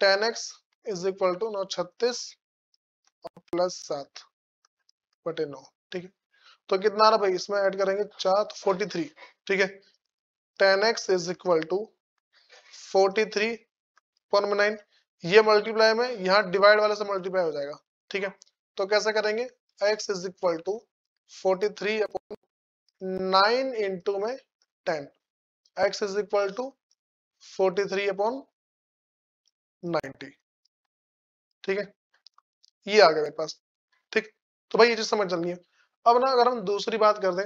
[SPEAKER 1] ten x is equal to नौ छत्तीस और प्लस सात बटे नौ ठीक है तो कितना आ रहा भाई इसमें ऐड करेंगे चार तो फोर्टी थ्री ठीक है ten x is equal to forty three upon में नाइन ये मल्टीप्लाई में यहाँ डिवाइड वाले से मल्टीप्लाई हो जाएगा ठीक है तो कैसे करेंगे x is equal to forty three upon nine into में ten x is equal to forty three upon ninety ठीक है ये आ गया मेरे पास ठीक तो भाई ये चीज समझ चलनी है अब ना अगर हम दूसरी बात कर दें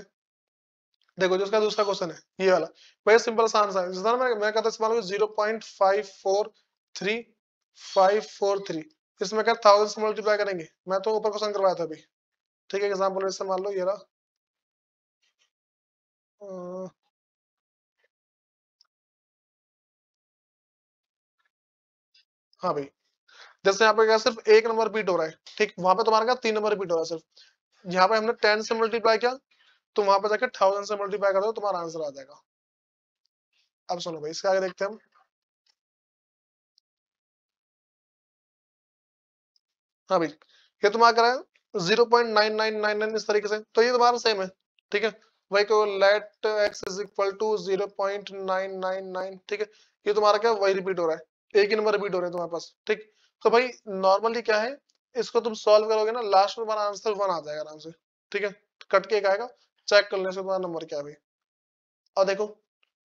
[SPEAKER 1] देखो जो इसका दूसरा क्वेश्चन है ये वाला भाई सिंपल सा आंसर है जिस तरह मैं कहता इस्तेमाल zero point five four three five four three इसमें क्या थाउजेंड से मल्टीप्लाई करेंगे मैं तो ऊपर क्वेश्चन करवाया था अभी ठीक है एग्जाम्पल इससे मान लो ये रहा Mm. हाँ भाई जैसे यहाँ पे क्या सिर्फ एक नंबर बीट हो रहा है ठीक वहां पे तुम्हारे क्या तीन नंबर बीट हो रहा है सिर्फ यहाँ पे हमने टेन से मल्टीप्लाई किया तो वहां पे जाके थाउजेंड से मल्टीप्लाई कर दो तो तुम्हारा आंसर आ जाएगा अब सुनो भाई इसका आगे देखते हैं हम हाँ भाई ये तुम्हारा कर रहे है zero point nine nine nine nine इस तरीके से तो ये तुम्हारा सेम है ठीक है वही को let x is equal to zero point nine nine nine ठीक है ये तुम्हारा क्या वही रिपीट हो रहा है एक ही नंबर रिपीट हो रहे हैं तुम्हारे पास ठीक तो भाई नॉर्मली क्या है इसको तुम सॉल्व करोगे ना लास्ट में तुम्हारा आंसर वन आ जाएगा आराम से ठीक है कट के आएगा चेक कर लेने से तुम्हारा नंबर क्या है और देखो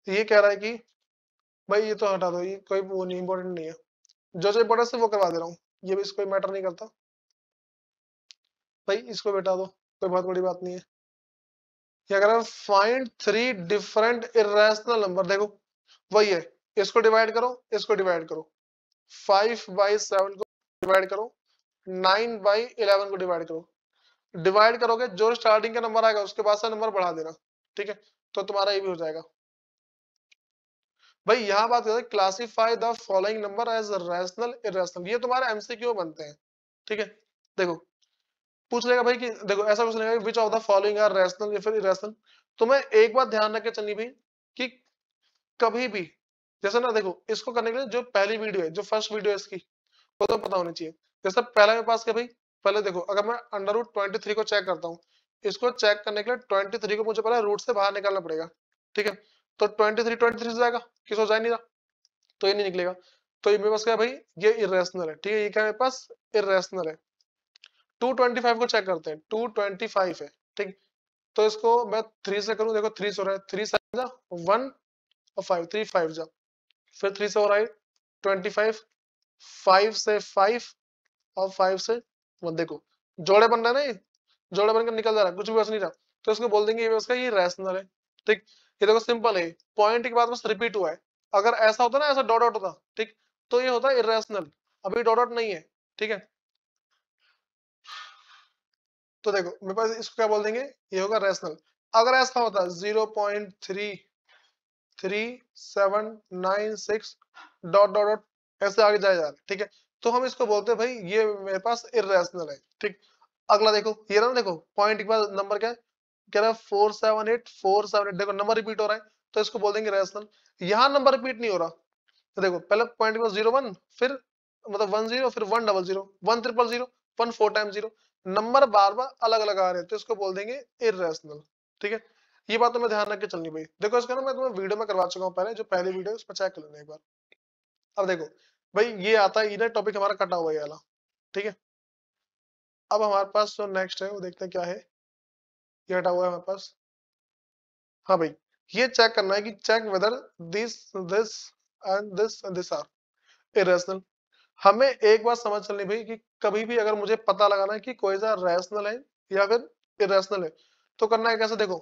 [SPEAKER 1] ये कह रहा है कि भाई ये तो हटा दो ये कोई वो नहीं इम्पोर्टेंट नहीं है जो जो इम्पोर्टेंट है वो करवा दे रहा हूँ ये भी इसको मैटर नहीं करता भाई इसको बैठा दो कोई बहुत बड़ी बात नहीं है कि अगर हम find three different irrational number देखो वही है इसको डिवाइड करो इसको डिवाइड करो फाइव बाई सेवन को डिवाइड करो नाइन बाई इलेवन को डिवाइड करो डिवाइड करोगे जो स्टार्टिंग का नंबर आएगा उसके बाद से नंबर बढ़ा देना ठीक है तो तुम्हारा ये भी हो जाएगा भाई यहाँ बात करते classify the following number as rational irrational ये तुम्हारे एमसीक्यू बनते हैं ठीक है देखो पूछ लेगा भाई कि देखो ऐसा कुछ लेगा which of the following are rational या फिर इरेशनल तो मैं एक बात ध्यान रख के चलनी भाई कि कभी भी जैसे ना देखो इसको करने के लिए जो पहली वीडियो है जो फर्स्ट वीडियो है इसकी वो तो पता होनी चाहिए जैसे पहला मेरे पास क्या भाई पहले देखो अगर मैं अंडर रूट ट्वेंटी थ्री को चेक करता हूँ इसको चेक करने के लिए ट्वेंटी थ्री को मुझे पहले रूट से बाहर निकालना पड़ेगा ठीक है तो ट्वेंटी थ्री ट्वेंटी थ्री से जाएगा किसको जाए नहीं रहा तो ये नहीं निकलेगा तो ये मेरे पास क्या भाई ये इरेशनल है ठीक है ये क्या मेरे पास इरेशनल है 225 को चेक करते हैं 225 है ठीक तो इसको मैं थ्री से करूं देखो थ्री से हो रहा है थ्री से जा वन और फाइव थ्री फाइव जा फिर थ्री से हो रहा है ट्वेंटी फाइव फाइव से फाइव और फाइव से वन देखो जोड़े बन रहे ना जोड़े बनकर निकल जा रहा कुछ भी बच नहीं रहा तो इसको बोल देंगे ये उसका ये रैशनल है ठीक ये देखो सिंपल है पॉइंट के बाद बस रिपीट हुआ है अगर ऐसा होता ना ऐसा डॉट आउट होता ठीक तो ये होता है इरेशनल अभी डॉट आउट नहीं है ठीक है तो देखो मेरे पास इसको क्या बोल देंगे ये होगा रैशनल अगर ऐसा होता zero point three three seven nine six dot dot dot ऐसे आगे जाए जा ठीक है तो हम इसको बोलते हैं भाई ये मेरे पास इेशनल है ठीक अगला देखो ये ना देखो पॉइंट के बाद नंबर क्या है कह रहा है four seven eight four seven eight देखो नंबर रिपीट हो रहा है तो इसको बोल देंगे रैशनल यहाँ नंबर रिपीट नहीं हो रहा तो देखो पहले पॉइंट के बाद जीरो वन फिर मतलब वन जीरो फिर one double zero one triple zero one four time zero number बार बार अलग अलग आ रहे हैं तो इसको बोल देंगे इेशनल ठीक है ये बात तुम्हें तो ध्यान रख के चलनी भाई देखो इसका ना मैं तुम्हें वीडियो में करवा चुका हूँ पहले जो पहली वीडियो उस पर चेक कर लेना एक बार अब देखो भाई ये आता है ये टॉपिक हमारा कटा हुआ है वाला ठीक है अब हमारे पास जो नेक्स्ट है वो देखते हैं क्या है ये हटा हुआ है हमारे पास हाँ भाई ये चेक करना है कि check whether this this and this and this are irrational हमें एक बात समझ चलनी भाई कि कभी भी अगर मुझे पता लगाना है कि कोयजा रैशनल है या फिर इरेशनल है तो करना है कैसे देखो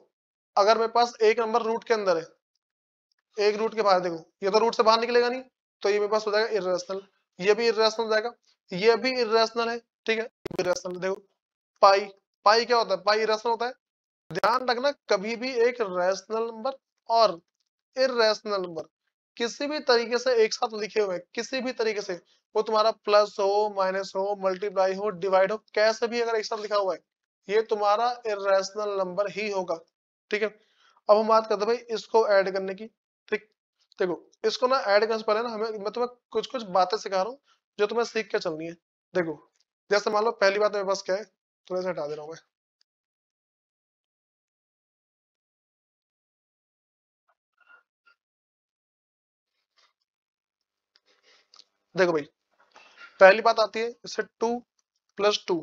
[SPEAKER 1] अगर मेरे पास एक नंबर रूट के अंदर है एक रूट के बाहर देखो ये तो रूट से बाहर निकलेगा नहीं तो ये मेरे पास हो जाएगा इरेशनल ये भी इरेशनल हो जाएगा ये भी इरेशनल है ठीक है इरेशनल देखो पाई पाई क्या होता है पाई इरेशनल होता है ध्यान रखना कभी भी एक रैशनल नंबर और इरेशनल नंबर किसी भी तरीके से एक साथ लिखे हुए किसी भी तरीके से वो तुम्हारा प्लस हो माइनस हो मल्टीप्लाई हो डिवाइड हो कैसे भी अगर एक साथ लिखा हुआ है ये तुम्हारा इेशनल नंबर ही होगा ठीक है अब हम बात करते हैं भाई इसको ऐड करने की ठीक देखो इसको ना ऐड करने से पहले ना हमें मैं तुम्हें कुछ कुछ बातें सिखा रहा हूँ जो तुम्हें सीख के चलनी है देखो जैसे मान लो पहली बात तो मेरे पास क्या है थोड़ा सा हटा दे रहा हूँ मैं देखो भाई पहली बात आती है इससे टू प्लस टू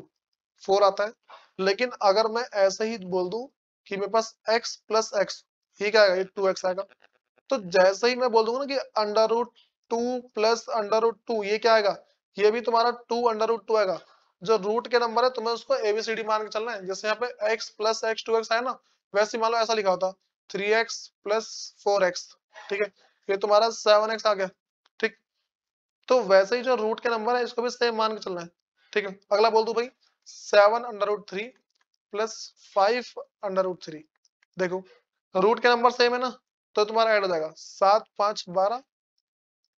[SPEAKER 1] फोर आता है लेकिन अगर मैं ऐसे ही बोल दू कि मेरे पास एक्स प्लस एक्स ही क्या आएगा टू एक्स आएगा तो जैसे ही मैं बोल दूंगा ना कि under root two plus under root two ये क्या आएगा ये भी तुम्हारा टू अंडर रूट टू आएगा जो रूट के नंबर है तुम्हें उसको एबीसीडी मान के चलना है जैसे यहाँ पे x plus x two x आया ना वैसे मान लो ऐसा लिखा होता three x plus four x ठीक है ये तुम्हारा सेवन एक्स आ गया तो वैसे ही जो रूट के नंबर है इसको भी सेम मान के चलना है ठीक है अगला बोल दू भाई seven under root three plus five under root three देखो रूट के नंबर सेम है ना तो तुम्हारा ऐड हो जाएगा सात पांच बारह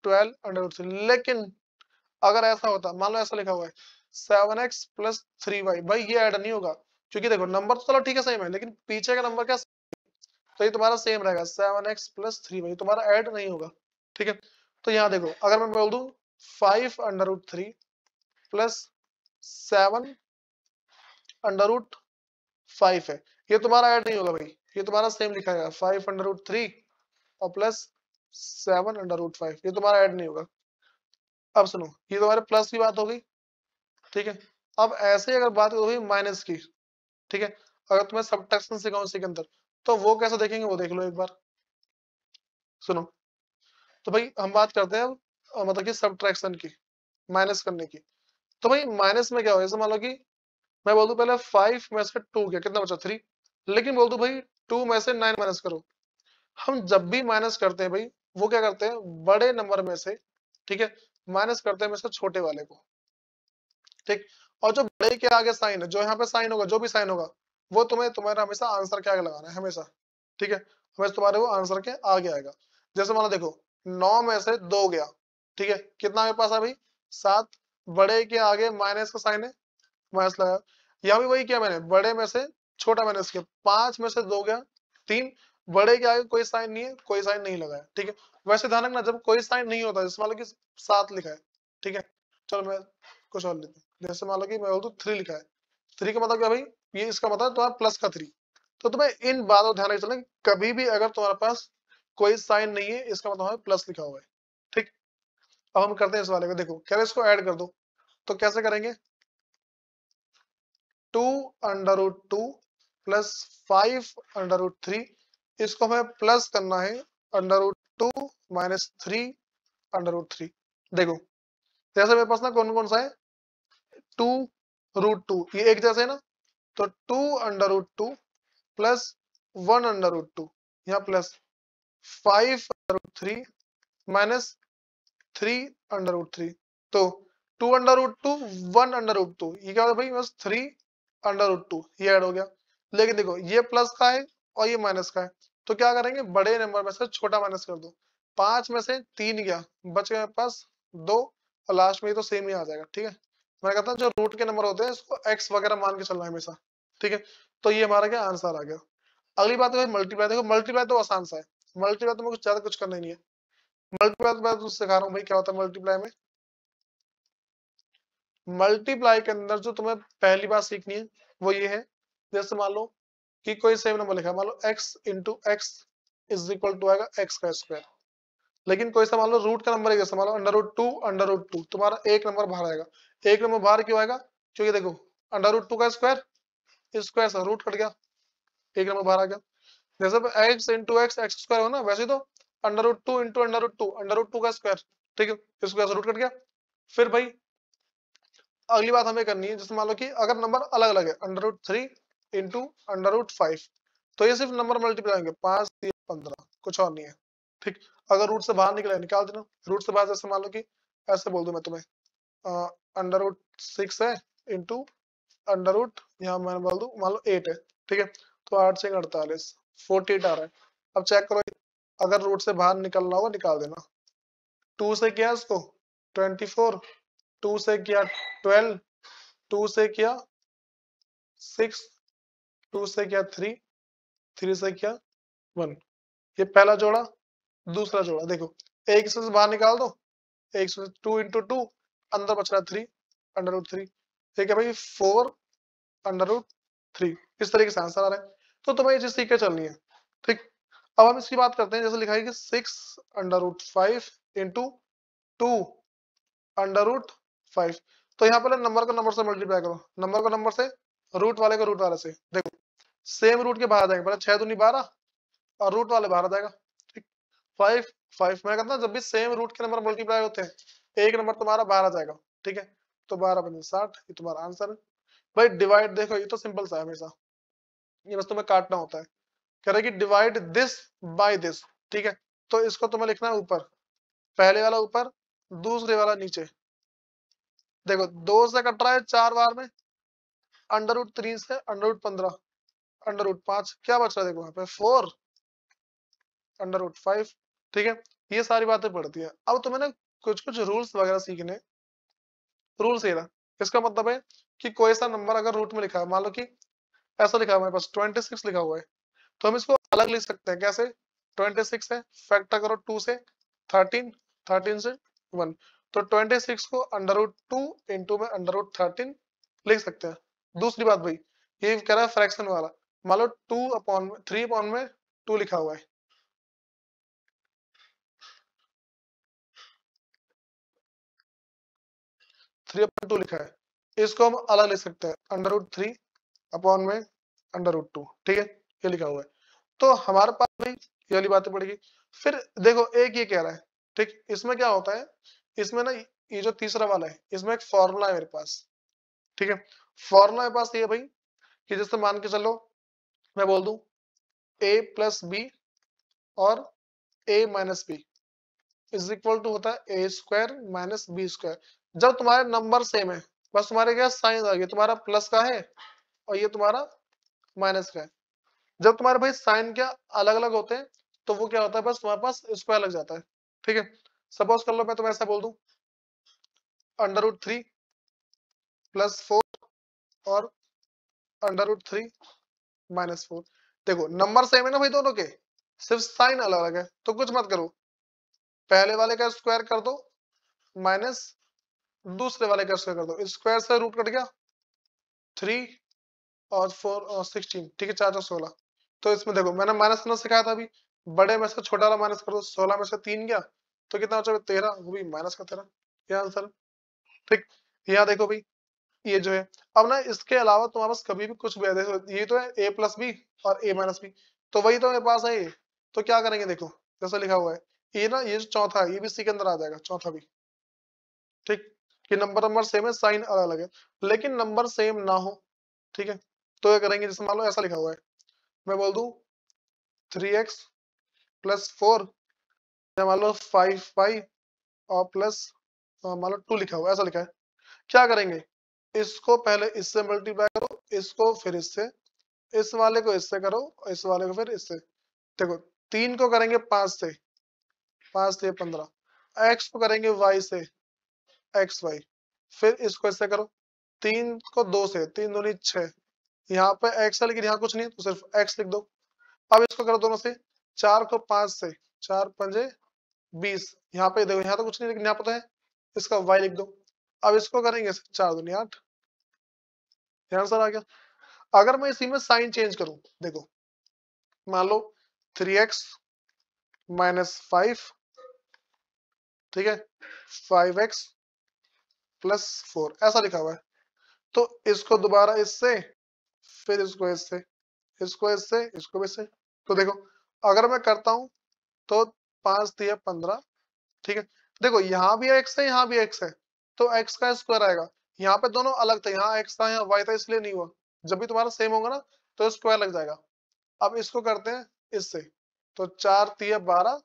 [SPEAKER 1] ट्वेल्व अंडर रूट थ्री लेकिन अगर ऐसा होता मान लो ऐसा लिखा हुआ है seven x plus three y भाई ये ऐड नहीं होगा क्योंकि देखो नंबर तो चलो ठीक है सेम है लेकिन पीछे का नंबर क्या तो ये तुम्हारा सेम रहेगा seven x plus three y तुम्हारा ऐड नहीं होगा ठीक है तो यहां देखो अगर मैं बोल दू five under root three plus seven under root five है ये तुम्हारा ऐड नहीं होगा भाई ये तुम्हारा सेम लिखा जाएगा फाइव अंडर रूट थ्री और plus seven under root five ये तुम्हारा ऐड नहीं होगा अब सुनो ये तुम्हारे प्लस की बात हो गई ठीक है अब ऐसे अगर बात हो गई माइनस की ठीक है अगर तुम्हें सब सिखाऊं इसी के अंदर तो वो कैसे देखेंगे वो देख लो एक बार सुनो तो भाई हम बात करते हैं मतलब कि सब की माइनस करने की तो भाई माइनस में क्या हो जैसे मान लो कि मैं बोल दू पहले फाइव में से टू गया कितना बचा थ्री लेकिन बोल दू भाई टू में से नाइन माइनस करो हम जब भी माइनस करते हैं भाई वो क्या करते हैं बड़े नंबर में से ठीक है माइनस करते हैं से छोटे वाले को ठीक और जो बड़े के आगे साइन है जो यहाँ पे साइन होगा जो भी साइन होगा वो तुम्हें तुम्हारा हमेशा आंसर के आगे लगाना है हमेशा ठीक है हमेशा तुम्हारे वो आंसर के आगे आएगा जैसे मानो देखो नौ में से दो गया ठीक है कितना मेरे पास अभी सात बड़े के आगे माइनस का साइन है माइनस लगाया यहाँ भी वही किया मैंने बड़े में से छोटा माइनस किया पांच में से दो गया तीन बड़े के आगे कोई साइन नहीं है कोई साइन नहीं लगाया ठीक है वैसे ध्यान रखना जब कोई साइन नहीं होता जैसे मान लो कि सात लिखा है ठीक है चलो मैं कुछ और लेते जैसे मान लो कि मैं बोल दू थ्री लिखा है थ्री का मतलब क्या भाई ये इसका मतलब तुम्हारा प्लस का थ्री तो तुम्हें इन बातों ध्यान रखना कभी भी अगर तुम्हारे पास कोई साइन नहीं है इसका मतलब हमें प्लस लिखा हुआ है ठीक अब हम करते हैं इस वाले को देखो कह रहे इसको ऐड कर दो तो कैसे करेंगे two under root two plus five under root three इसको हमें प्लस करना है under root two minus three under root three देखो जैसे मेरे पास ना कौन कौन सा है टू रूट टू ये एक जैसे है ना तो two under root two plus one under root two यहाँ plus five under root three minus three under root three तो two under root two one under root two ये क्या भाई बस थ्री अंडर रूट टू ये add हो गया लेकिन देखो ये प्लस का है और ये माइनस का है तो क्या करेंगे बड़े नंबर में से छोटा माइनस कर दो पांच में से तीन गया बच गए पास दो और लास्ट में ये तो सेम ही आ जाएगा ठीक है मैं कहता हूँ जो रूट के नंबर होते हैं इसको एक्स वगैरह मान के चलना है हमेशा ठीक है तो ये हमारा क्या आंसर आ गया अगली बात है मल्टीप्लाई देखो मल्टीप्लाई तो आसान सा है मल्टीप्लाई तो मुझे ज्यादा कुछ करना ही नहीं है मल्टीप्लाई तो मैं सिखा रहा हूँ भाई क्या होता है मल्टीप्लाई में मल्टीप्लाई के अंदर जो तुम्हें पहली बात सीखनी है वो ये है जैसे मान लो कि कोई सेम नंबर लिखा मान लो x into x is equal to आएगा x का स्क्वायर लेकिन कोई सा मान लो रूट का नंबर है जैसे मान लो under root two under root two तुम्हारा एक नंबर बाहर आएगा एक नंबर बाहर क्यों आएगा क्योंकि देखो अंडर रूट टू का स्क्वायर स्क्वायर रूट कट गया एक नंबर बाहर आ गया जैसे x into x x square हो ना वैसे तो under root two into under root two under root two का स्क्वायर ठीक है इसको ऐसे रूट कर गया फिर भाई अगली बात हमें करनी है जैसे मान लो कि अगर नंबर अलग अलग है under root three into under root five तो ये सिर्फ नंबर मल्टीप्लाई होंगे पांच तीन पंद्रह कुछ और नहीं है ठीक अगर रूट से बाहर निकले निकाल देना रूट से बाहर जैसे मान लो कि ऐसे बोल दू मैं तुम्हें अंडर रूट सिक्स है इंटू अंडर रूट यहाँ मैंने बोल दू मान लो एट है ठीक है तो आठ से अड़तालीस फोर्टी आ रहा है अब चेक करो अगर रूट से बाहर निकलना होगा निकाल देना टू से किया इसको ट्वेंटी फोर टू से किया ट्वेल्व टू से किया सिक्स टू से किया थ्री थ्री से किया वन ये पहला जोड़ा दूसरा जोड़ा देखो एक सौ से बाहर निकाल दो एक सौ टू इंटू टू अंदर बच रहा थ्री अंडर रूट थ्री ठीक है भाई फोर अंडर रूट थ्री इस तरीके से आंसर आ रहा है तो तुम्हें ये चीज सीख के चलनी है ठीक अब हम इसकी बात करते हैं जैसे लिखा है कि six under root five into two under root five तो यहाँ पर नंबर का नंबर से मल्टीप्लाई करो नंबर का नंबर से रूट वाले का रूट वाले से देखो सेम रूट के बाहर जाएंगे पहले छह दूनी बारह और रूट वाले बाहर जाएगा ठीक फाइव फाइव मैं कहता हूँ जब भी सेम रूट के नंबर मल्टीप्लाई होते हैं एक नंबर तुम्हारा बाहर आ जाएगा ठीक है तो बारह पंजे साठ ये तुम्हारा आंसर है भाई डिवाइड देखो ये तो सिंपल सा है हमेशा ये बस तुम्हें काटना होता है कह रहा है कि डिवाइड दिस बाय दिस ठीक है तो इसको तुम्हें लिखना है ऊपर पहले वाला ऊपर दूसरे वाला नीचे देखो दो से कट रहा है चार बार में अंडर रूट थ्री से अंडर रूट पंद्रह अंडर रूट पांच क्या बच रहा है देखो यहाँ पे फोर अंडर रूट फाइव ठीक है ये सारी बातें पढ़ती है अब तुम्हें ना कुछ कुछ रूल्स वगैरह सीखने रूल सीखना इसका मतलब है कि कोई सा नंबर अगर रूट में लिखा है मान लो कि ऐसा लिखा है हमारे पास 26 लिखा हुआ है तो हम इसको अलग लिख सकते हैं कैसे 26 है फैक्टर करो 2 से 13 13 से 1 तो 26 को अंडर रूट टू इंटू में अंडर रूट थर्टीन लिख सकते हैं दूसरी बात भाई ये कह रहा है फ्रैक्शन वाला मान लो टू अपॉन में थ्री अपॉन में टू लिखा हुआ है थ्री अपॉन टू लिखा है इसको हम अलग लिख सकते हैं अंडर रूट थ्री अपॉन में अंडर रूट टू ठीक है ये लिखा हुआ है तो हमारे पास भाई ये वाली बातें पड़ेगी फिर देखो एक ये कह रहा है ठीक इसमें क्या होता है इसमें ना ये जो तीसरा वाला है इसमें एक फॉर्मूला है मेरे पास ठीक है फॉर्मूला मेरे पास ये भाई कि जैसे मान के चलो मैं बोल दू ए प्लस बी और a minus b is equal to होता है a square minus b square जब तुम्हारे नंबर सेम है बस तुम्हारे क्या साइन आ गया तुम्हारा प्लस का है और ये तुम्हारा माइनस का है जब तुम्हारे भाई साइन क्या अलग अलग होते हैं तो वो क्या होता है बस तुम्हारे पास स्क्वायर लग जाता है ठीक है सपोज कर लो मैं तुम्हें ऐसा बोल दू under root three plus four और under root three minus four देखो नंबर सेम है ना भाई दोनों के सिर्फ साइन अलग अलग है तो कुछ मत करो पहले वाले का स्क्वायर कर दो माइनस दूसरे वाले का स्क्वायर कर दो स्क्वायर से रूट कट गया थ्री और फोर सिक्सटीन ठीक है चार सौ सोलह तो इसमें देखो मैंने माइनस नौ सिखाया था अभी बड़े में से छोटा वाला माइनस कर दो सोलह में से तीन गया तो कितना हो तेरह वो भी माइनस का तेरह क्या आंसर ठीक यहाँ देखो भाई ये जो है अब ना इसके अलावा तुम्हारे पास कभी भी कुछ भी ये तो है ए प्लस बी और ए माइनस बी तो वही तो मेरे पास है ये तो क्या करेंगे देखो जैसा लिखा हुआ है ये ना ये जो चौथा है ये भी सी के अंदर आ जाएगा चौथा भी ठीक कि नंबर नंबर सेम है साइन अलग अलग है लेकिन नंबर सेम ना हो ठीक है तो क्या करेंगे जैसे मान लो ऐसा लिखा हुआ है मैं बोल दू थ्री एक्स प्लस फोर या मान लो फाइव वाई और प्लस मान लो टू लिखा हुआ ऐसा लिखा है क्या करेंगे इसको पहले इससे मल्टीप्लाई करो इसको फिर इससे इस वाले को इससे करो इस वाले को फिर इससे देखो तीन को करेंगे पांच से पांच से पंद्रह एक्स को करेंगे वाई से एक्स वाई फिर इसको इससे करो तीन को दो से तीन दो छह यहाँ पे एक्स है लेकिन यहाँ कुछ नहीं तो सिर्फ एक्स लिख दो अब इसको करो दोनों से चार को पांच से चार पंजे बीस यहाँ पे देखो यहाँ तो कुछ नहीं लेकिन यहाँ पता है इसका वाई लिख दो अब इसको करेंगे चार दूनी आठ आंसर आ गया अगर मैं इसी में साइन चेंज करूं देखो मान लो थ्री एक्स माइनस फाइव ठीक है फाइव एक्स प्लस फोर ऐसा लिखा हुआ है तो इसको दोबारा इससे फिर इसको इससे इसको इससे इसको भी इससे तो देखो अगर मैं करता हूं तो पांच दिया पंद्रह ठीक है देखो यहाँ भी एक्स है यहाँ भी एक्स है तो एक्स का स्क्वायर आएगा यहाँ पे दोनों अलग थे यहाँ एक्स था यहाँ वाई था इसलिए नहीं हुआ जब भी तुम्हारा सेम होगा ना तो स्क्वायर लग जाएगा अब इसको करते हैं इससे तो चार तीय बारह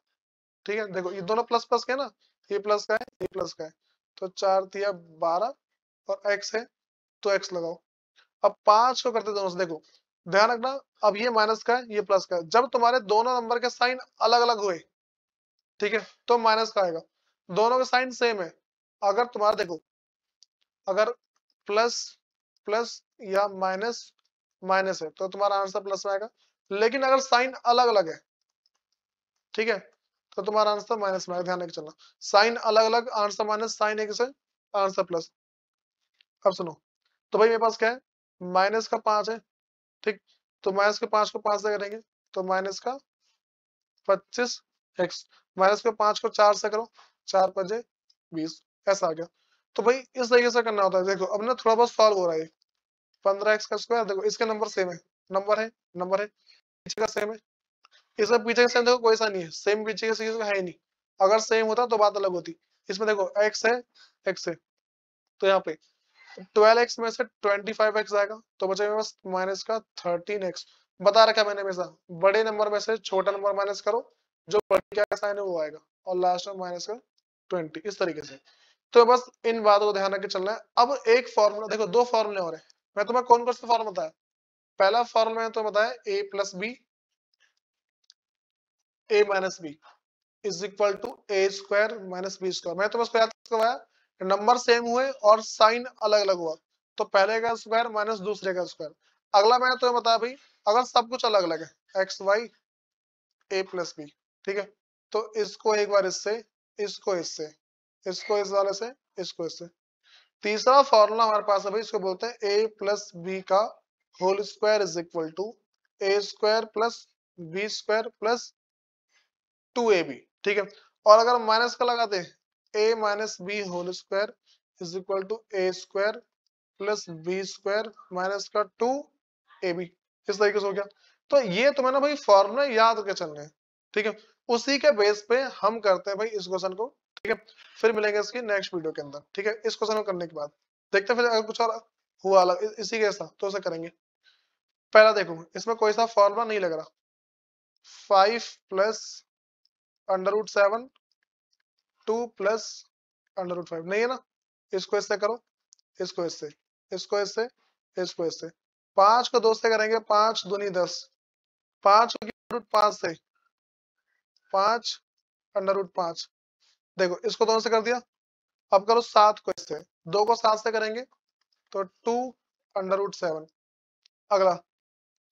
[SPEAKER 1] ठीक है देखो ये दोनों प्लस प्लस के ना ये प्लस का है ये प्लस का है तो चार तीय बारह और एक्स है तो एक्स लगाओ अब पांच को करते दोनों से देखो ध्यान रखना अब ये माइनस का है ये प्लस का है जब तुम्हारे दोनों नंबर के साइन अलग अलग हुए ठीक है तो माइनस का आएगा दोनों के साइन सेम है अगर तुम्हारा देखो अगर प्लस प्लस या माइनस माइनस है तो तुम्हारा आंसर प्लस में आएगा लेकिन अगर साइन अलग अलग है ठीक है तो तुम्हारा आंसर माइनस में ध्यान रखना चलना साइन अलग अलग आंसर माइनस साइन एक से आंसर प्लस अब सुनो तो भाई मेरे पास क्या है माइनस का पांच है ठीक तो माइनस के पांच को पांच से करेंगे तो माइनस का पच्चीस एक्स माइनस के पांच को चार से करो चार पचे बीस ऐसा आ गया तो भाई इस तरीके से करना होता है देखो अब ना थोड़ा बहुत सॉल्व हो रहा है पंद्रह एक्स का स्क्वायर देखो इसके नंबर सेम है नंबर है नंबर है पीछे का सेम है इसमें पीछे का सेम देखो कोई सा नहीं है सेम पीछे का सीरीज है नहीं अगर सेम होता तो बात अलग होती इसमें देखो एक्स है एक्स है तो यहाँ पे में से आएगा तो मेरे पास माइनस का बता रखा मैंने हमेशा बड़े नंबर में से छोटा नंबर माइनस करो जो साइन है वो आएगा और लास्ट में माइनस का इस तरीके से तो बस इन बातों को ध्यान चलना है अब एक फॉर्मूला देखो दो फॉर्मूले हो रहे हैं मैं तुम्हें कौन कौन सा फॉर्म बताया पहला फॉर्मूला मैंने तो बताया a plus b a minus b is equal to a square minus b square मैंने तुम्हें याद करवाया नंबर सेम हुए और साइन अलग अलग हुआ तो पहले का स्क्वायर माइनस दूसरे का स्क्वायर अगला मैंने तुम्हें तो बताया भाई अगर सब कुछ अलग अलग है x y a plus b ठीक है तो इसको एक बार इससे इसको इससे इसको इस वाले से इसको इससे तीसरा फॉर्मूला हमारे पास है भाई इसको बोलते हैं ए प्लस बी का whole square is equal to a square plus b square plus two a b ठीक है और अगर माइनस का लगाते a minus b whole square is equal to a square plus b square minus का two a b इस तरीके से हो गया तो ये तुम्हें ना भाई फॉर्मूला याद करके चलने हैं ठीक है उसी के बेस पे हम करते हैं भाई इस क्वेश्चन को ठीक है फिर मिलेंगे इसकी नेक्स्ट वीडियो के अंदर ठीक है इस क्वेश्चन को करने के बाद देखते हैं फिर अगर कुछ और हुआ अलग इसी के साथ तो उसे करेंगे पहला देखो इसमें कोई सा फॉर्मूला नहीं लग रहा five plus under root seven two plus under root five नहीं है ना इसको इससे करो इसको ऐसे इसको ऐसे इसको ऐसे पांच को दो से करेंगे पांच दूनी दस पांच रूट पांच से पांच अंडर रूट पांच देखो इसको दोनों से कर दिया अब करो सात को इससे दो को सात से करेंगे तो टू अंडर रूट सेवन अगला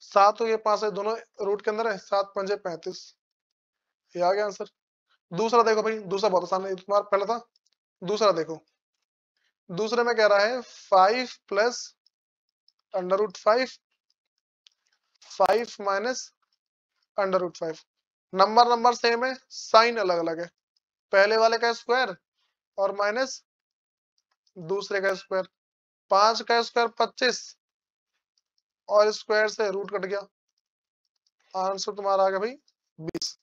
[SPEAKER 1] सात हो गया पांच है दोनों रूट के अंदर है सात पंजे पैंतीस ये आ गया आंसर दूसरा देखो भाई दूसरा बहुत आसान है तुम्हारा पहला था दूसरा देखो दूसरे में कह रहा है five plus under root five five minus under root five number number same है साइन अलग अलग है पहले वाले का स्क्वायर और माइनस दूसरे का स्क्वायर पांच का स्क्वायर पच्चीस और स्क्वायर से रूट कट गया आंसर तुम्हारा आ गया भाई बीस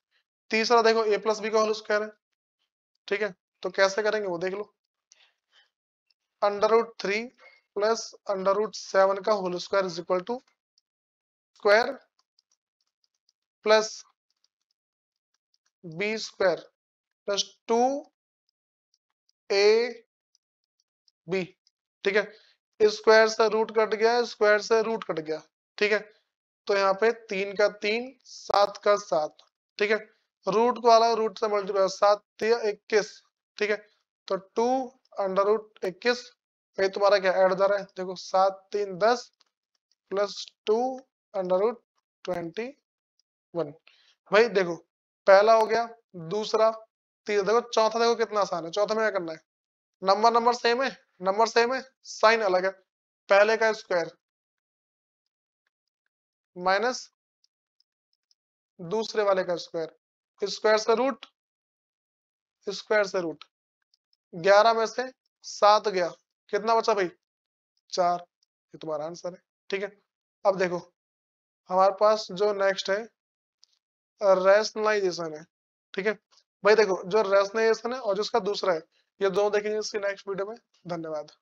[SPEAKER 1] तीसरा देखो ए प्लस बी का होल स्क्वायर है ठीक है तो कैसे करेंगे वो देख लो under root three plus under root seven का whole square is equal to square plus b square plus two a b ठीक है स्क्वायर से रूट कट गया स्क्वायर से रूट कट गया ठीक है तो यहाँ पे तीन का तीन सात का सात ठीक है रूट को अलग रूट से मल्टीप्लाई सात इक्कीस ठीक है तो टू अंडर रूट इक्कीस ये तुम्हारा क्या ऐड दर है देखो सात तीन दस plus two under root twenty one भाई देखो पहला हो गया दूसरा तीसरा देखो चौथा देखो कितना आसान है चौथा में क्या करना है नंबर नंबर सेम है नंबर सेम है साइन अलग है पहले का स्क्वायर माइनस दूसरे वाले का स्क्वायर स्क्वायर से रूट स्क्वायर से रूट ग्यारह में से सात गया कितना बचा भाई चार ये तुम्हारा आंसर है ठीक है अब देखो हमारे पास जो नेक्स्ट है रेशनलाइजेशन है ठीक है भाई देखो जो रेशनलाइजेशन है और जिसका दूसरा है ये दोनों देखेंगे इसकी नेक्स्ट वीडियो में धन्यवाद